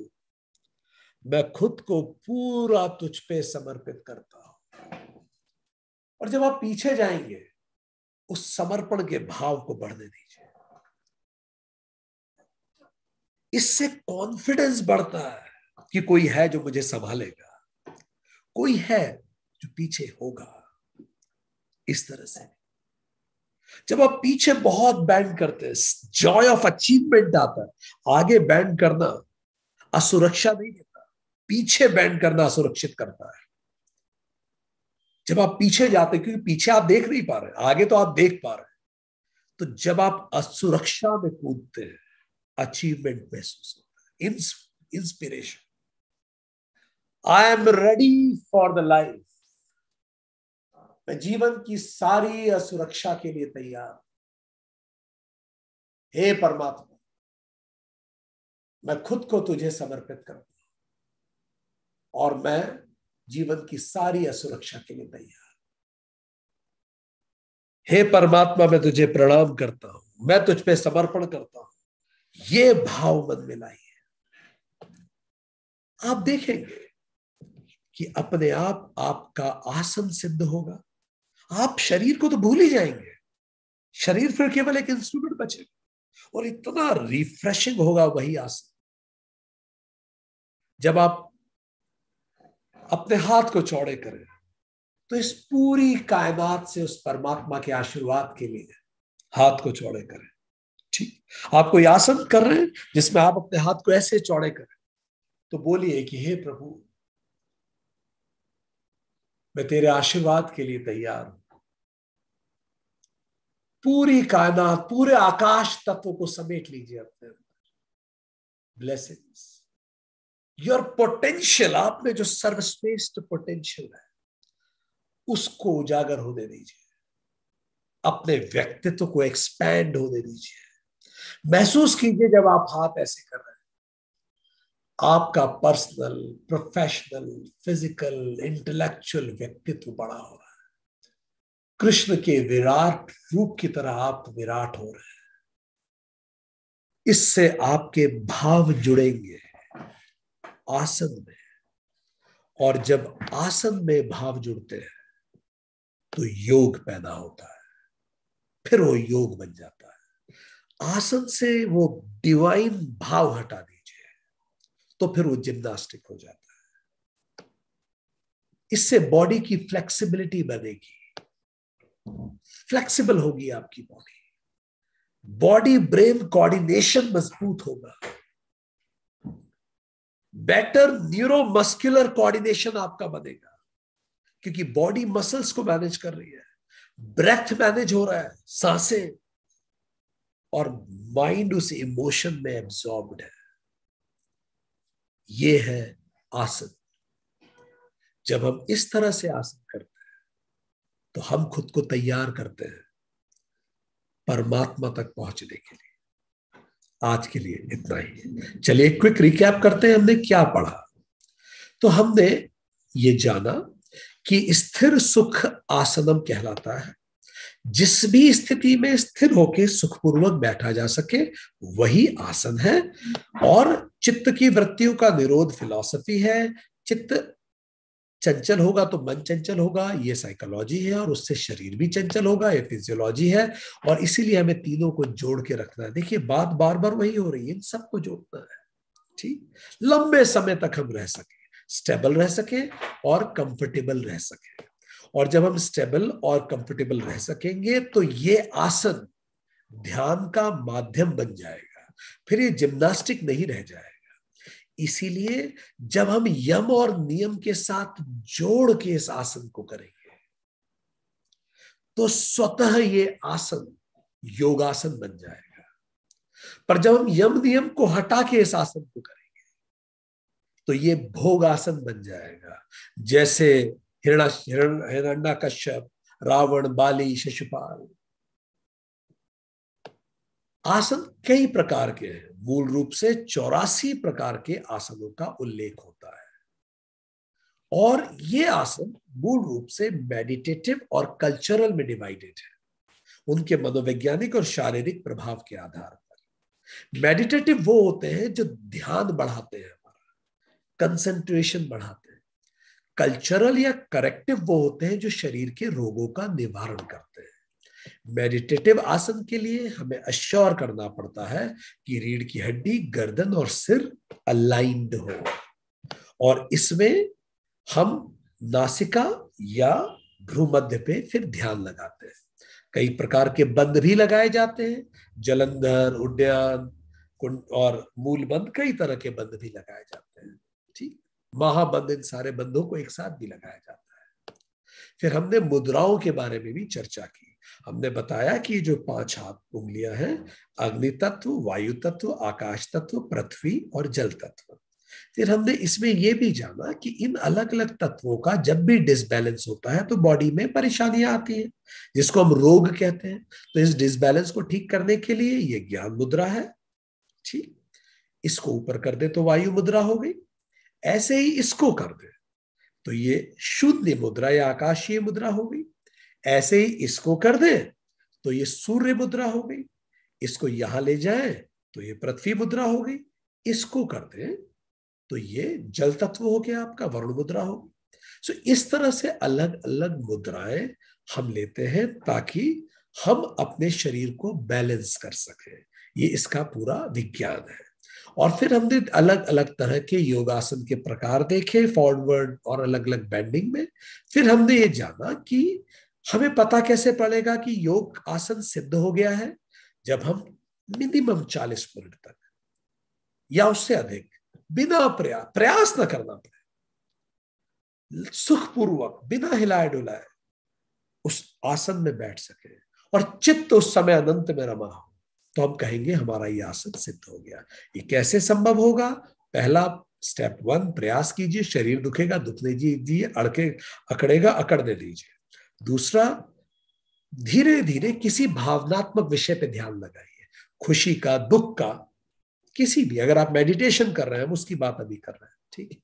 मैं खुद को पूरा तुझ पे समर्पित करता हूं और जब आप पीछे जाएंगे उस समर्पण के भाव को बढ़ने दीजिए इससे कॉन्फिडेंस बढ़ता है कि कोई है जो मुझे संभालेगा कोई है जो पीछे होगा इस तरह से जब आप पीछे बहुत बैंड करते हैं जॉय ऑफ अचीवमेंट आता है आगे बैंड करना असुरक्षा नहीं देता पीछे बैंड करना असुरक्षित करता है जब आप पीछे जाते क्योंकि पीछे आप देख नहीं पा रहे आगे तो आप देख पा रहे तो जब आप असुरक्षा में कूदते हैं अचीवमेंट महसूस होता है inspiration I am ready for the life मैं जीवन की सारी असुरक्षा के लिए तैयार हे परमात्मा मैं खुद को तुझे समर्पित करता हूं और मैं जीवन की सारी असुरक्षा के लिए तैयार हे परमात्मा मैं तुझे प्रणाम करता हूं मैं तुझ पे समर्पण करता हूं ये भाव मन में लाइए आप देखेंगे कि अपने आप आपका आसन सिद्ध होगा आप शरीर को तो भूल ही जाएंगे शरीर फिर केवल एक इंस्ट्रूमेंट बचेगा और इतना रिफ्रेशिंग होगा वही आसन जब आप अपने हाथ को चौड़े करें तो इस पूरी कायनात से उस परमात्मा के आशीर्वाद के लिए हाथ को चौड़े करें आप कोई आसन कर रहे हैं जिसमें आप अपने हाथ को ऐसे चौड़े करें तो बोलिए कि हे प्रभु मैं तेरे आशीर्वाद के लिए तैयार हूं पूरी कायनात पूरे आकाश तत्व को समेट लीजिए अपने अंदर ब्लेसिंग्स योर पोटेंशियल आपने जो सर्वश्रेष्ठ पोटेंशियल है उसको उजागर होने दीजिए अपने व्यक्तित्व को एक्सपैंड होने दीजिए महसूस कीजिए जब आप हाथ ऐसे कर रहे हैं आपका पर्सनल प्रोफेशनल फिजिकल इंटेलेक्चुअल व्यक्तित्व बड़ा हो रहा है कृष्ण के विराट रूप की तरह आप विराट हो रहे हैं इससे आपके भाव जुड़ेंगे आसन में और जब आसन में भाव जुड़ते हैं तो योग पैदा होता है फिर वो योग बन जाता है आसन से वो डिवाइन भाव हटा दीजिए तो फिर वो जिम्नास्टिक हो जाता है इससे बॉडी की फ्लेक्सिबिलिटी बनेगी फ्लेक्सिबल होगी आपकी बॉडी बॉडी ब्रेन कोऑर्डिनेशन मजबूत होगा बेटर न्यूरो मस्कुलर कोऑर्डिनेशन आपका बनेगा क्योंकि बॉडी मसल्स को मैनेज कर रही है ब्रेथ मैनेज हो रहा है सांसें और माइंड उस इमोशन में एब्सॉर्ब है ये है आसन जब हम इस तरह से आसन करते हैं तो हम खुद को तैयार करते हैं परमात्मा तक पहुंचने के लिए आज के लिए इतना ही चलिए क्विक रिकैप करते हैं हमने क्या पढ़ा तो हमने ये जाना कि स्थिर सुख आसनम कहलाता है जिस भी स्थिति में स्थिर होके सुखपूर्वक बैठा जा सके वही आसन है और चित्त की वृत्तियों का निरोध फिलॉसफी है चित्त चंचल होगा तो मन चंचल होगा ये साइकोलॉजी है और उससे शरीर भी चंचल होगा ये फिजियोलॉजी है और इसीलिए हमें तीनों को जोड़ के रखना है देखिए बात बार बार वही हो रही है इन सबको जोड़ना है ठीक लंबे समय तक हम रह सके स्टेबल रह सके और कंफर्टेबल रह सके और जब हम स्टेबल और कंफर्टेबल रह सकेंगे तो ये आसन ध्यान का माध्यम बन जाएगा फिर ये जिम्नास्टिक नहीं रह जाएगा इसीलिए जब हम यम और नियम के साथ जोड़ के इस आसन को करेंगे तो स्वतः ये आसन योगासन बन जाएगा पर जब हम यम नियम को हटा के इस आसन को करेंगे तो ये भोगासन बन जाएगा जैसे हिरण हिरण हिरण्या कश्यप रावण बाली शशुपाल आसन कई प्रकार के हैं मूल रूप से चौरासी प्रकार के आसनों का उल्लेख होता है और ये आसन मूल रूप से मेडिटेटिव और कल्चरल में डिवाइडेड है उनके मनोवैज्ञानिक और शारीरिक प्रभाव के आधार पर मेडिटेटिव वो होते हैं जो ध्यान बढ़ाते हैं हमारा कंसेंट्रेशन बढ़ाते हैं कल्चरल या करेक्टिव वो होते हैं जो शरीर के रोगों का निवारण करते हैं मेडिटेटिव आसन के लिए हमें अश्योर करना पड़ता है कि रीढ़ की हड्डी गर्दन और सिर अलाइंड हो और इसमें हम नासिका या भ्रूमध्य पे फिर ध्यान लगाते हैं कई प्रकार के बंद भी लगाए जाते हैं जलंधर उड्डयन और मूल बंद कई तरह के बंद भी लगाए जाते हैं महाबंध इन सारे बंधों को एक साथ भी लगाया जाता है फिर हमने मुद्राओं के बारे में भी चर्चा की हमने बताया कि जो पांच हाथ उंगलियां हैं अग्नि तत्व वायु तत्व आकाश तत्व पृथ्वी और जल तत्व फिर हमने इसमें यह भी जाना कि इन अलग अलग तत्वों का जब भी डिसबैलेंस होता है तो बॉडी में परेशानियां आती हैं जिसको हम रोग कहते हैं तो इस डिसबैलेंस को ठीक करने के लिए ये ज्ञान मुद्रा है ठीक इसको ऊपर कर दे तो वायु मुद्रा हो गई ऐसे ही इसको कर दे तो ये शून्य मुद्रा या आकाशीय मुद्रा हो गई ऐसे ही इसको कर दे तो ये सूर्य मुद्रा हो गई इसको यहां ले जाए तो ये पृथ्वी मुद्रा हो गई इसको कर दे तो ये जल तत्व हो गया आपका वरुण मुद्रा हो गई सो इस तरह से अलग अलग मुद्राएं हम लेते हैं ताकि हम अपने शरीर को बैलेंस कर सके ये इसका पूरा विज्ञान है और फिर हमने अलग अलग तरह के योगासन के प्रकार देखे फॉरवर्ड और अलग अलग बैंडिंग में फिर हमने ये जाना कि हमें पता कैसे पड़ेगा कि योग आसन सिद्ध हो गया है जब हम मिनिमम चालीस मिनट तक या उससे अधिक बिना प्रयास प्रयास न करना पड़े सुखपूर्वक बिना हिलाए डुलाए उस आसन में बैठ सके और चित्त उस समय अनंत में रमा हो तो हम कहेंगे हमारा ये आसन सिद्ध हो गया ये कैसे संभव होगा पहला स्टेप वन प्रयास कीजिए शरीर दुखेगा दुखने दीजिए अड़के अकड़ेगा अकड़ने दीजिए दूसरा धीरे धीरे किसी भावनात्मक विषय पर ध्यान लगाइए खुशी का दुख का किसी भी अगर आप मेडिटेशन कर रहे हैं उसकी बात अभी कर रहे हैं ठीक है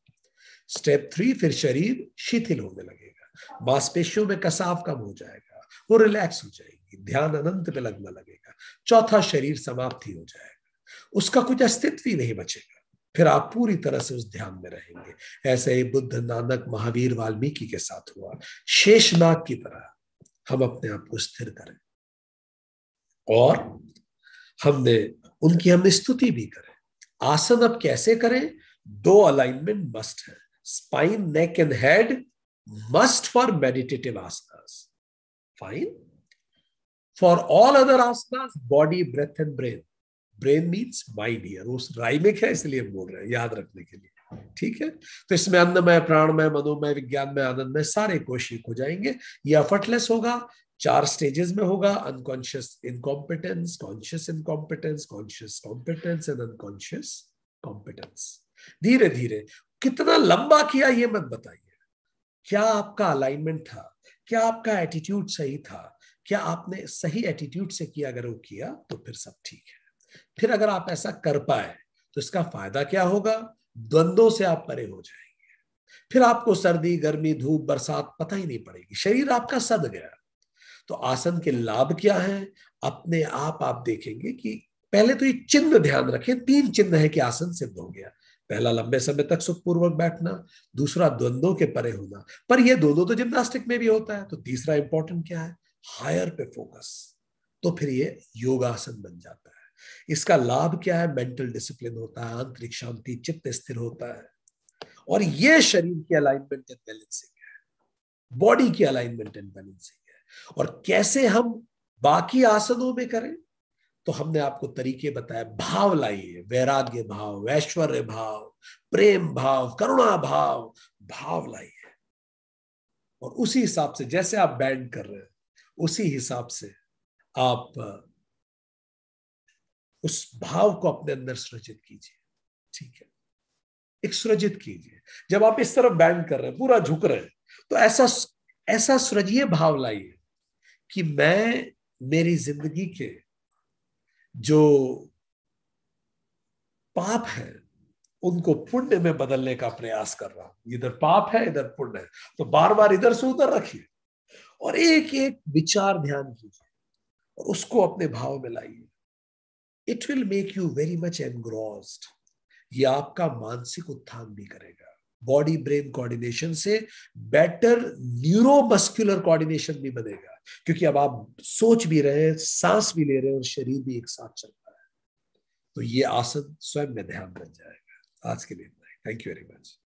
स्टेप थ्री फिर शरीर शिथिल होने लगेगा मांसपेशियों में कसाव कम हो जाएगा वो रिलैक्स हो जाएगी ध्यान अनंत पे लगना लगेगा चौथा शरीर समाप्त ही हो जाएगा उसका कुछ अस्तित्व ही नहीं बचेगा फिर आप पूरी तरह से उस ध्यान में रहेंगे ऐसे ही बुद्ध नानक महावीर वाल्मीकि के साथ हुआ शेषनाग की तरह हम अपने आप को स्थिर करें और हमने उनकी हम स्तुति भी करें आसन अब कैसे करें दो अलाइनमेंट मस्ट है spine neck and head must for meditative asana fine for all other asanas body breath and brain brain means mind here उस राइमिक है इसलिए हम बोल रहे हैं याद रखने के लिए ठीक है तो इसमें अन्नमय प्राणमय मनोमय विज्ञान में आनंद में सारे कोशिक हो जाएंगे ये एफर्टलेस होगा चार स्टेजेस में होगा unconscious incompetence conscious incompetence conscious competence and unconscious competence धीरे धीरे कितना लंबा किया ये मत बताइए क्या आपका अलाइनमेंट था क्या आपका एटीट्यूड सही था क्या आपने सही एटीट्यूड से किया अगर वो किया तो फिर सब ठीक है फिर अगर आप ऐसा कर पाए तो इसका फायदा क्या होगा द्वंद्वों से आप परे हो जाएंगे फिर आपको सर्दी गर्मी धूप बरसात पता ही नहीं पड़ेगी शरीर आपका सद गया तो आसन के लाभ क्या है अपने आप आप देखेंगे कि पहले तो ये चिन्ह ध्यान रखें तीन चिन्ह है कि आसन सिद्ध हो गया पहला लंबे समय तक सुखपूर्वक बैठना दूसरा द्वंद्वों के परे होना पर ये दोनों तो जिम्नास्टिक में भी होता है तो तीसरा इंपॉर्टेंट क्या है हायर पे फोकस तो फिर ये योगासन बन जाता है इसका लाभ क्या है मेंटल डिसिप्लिन होता है आंतरिक शांति चित्त स्थिर होता है और ये शरीर की अलाइनमेंट एंड बैलेंसिंग है बॉडी की अलाइनमेंट एंड बैलेंसिंग है और कैसे हम बाकी आसनों में करें तो हमने आपको तरीके बताए भाव लाइए वैराग्य भाव ऐश्वर्य भाव प्रेम भाव करुणा भाव भाव लाइए और उसी हिसाब से जैसे आप बैंड कर रहे हैं उसी हिसाब से आप उस भाव को अपने अंदर सृजित कीजिए ठीक है एक सृजित कीजिए जब आप इस तरफ बैंड कर रहे हैं पूरा झुक रहे हैं तो ऐसा ऐसा सृजिए भाव लाइए कि मैं मेरी जिंदगी के जो पाप है उनको पुण्य में बदलने का प्रयास कर रहा हूं इधर पाप है इधर पुण्य है तो बार बार इधर से उधर रखिए और एक एक विचार ध्यान कीजिए और उसको अपने भाव में लाइए it will make you very much engrossed ये आपका मानसिक उत्थान भी करेगा बॉडी ब्रेन कोऑर्डिनेशन से बेटर न्यूरोमस्कुलर कोऑर्डिनेशन भी बनेगा क्योंकि अब आप सोच भी रहे हैं सांस भी ले रहे हैं और शरीर भी एक साथ चल रहा है तो ये आसन स्वयं में ध्यान बन जाएगा आज के लिए थैंक यू वेरी मच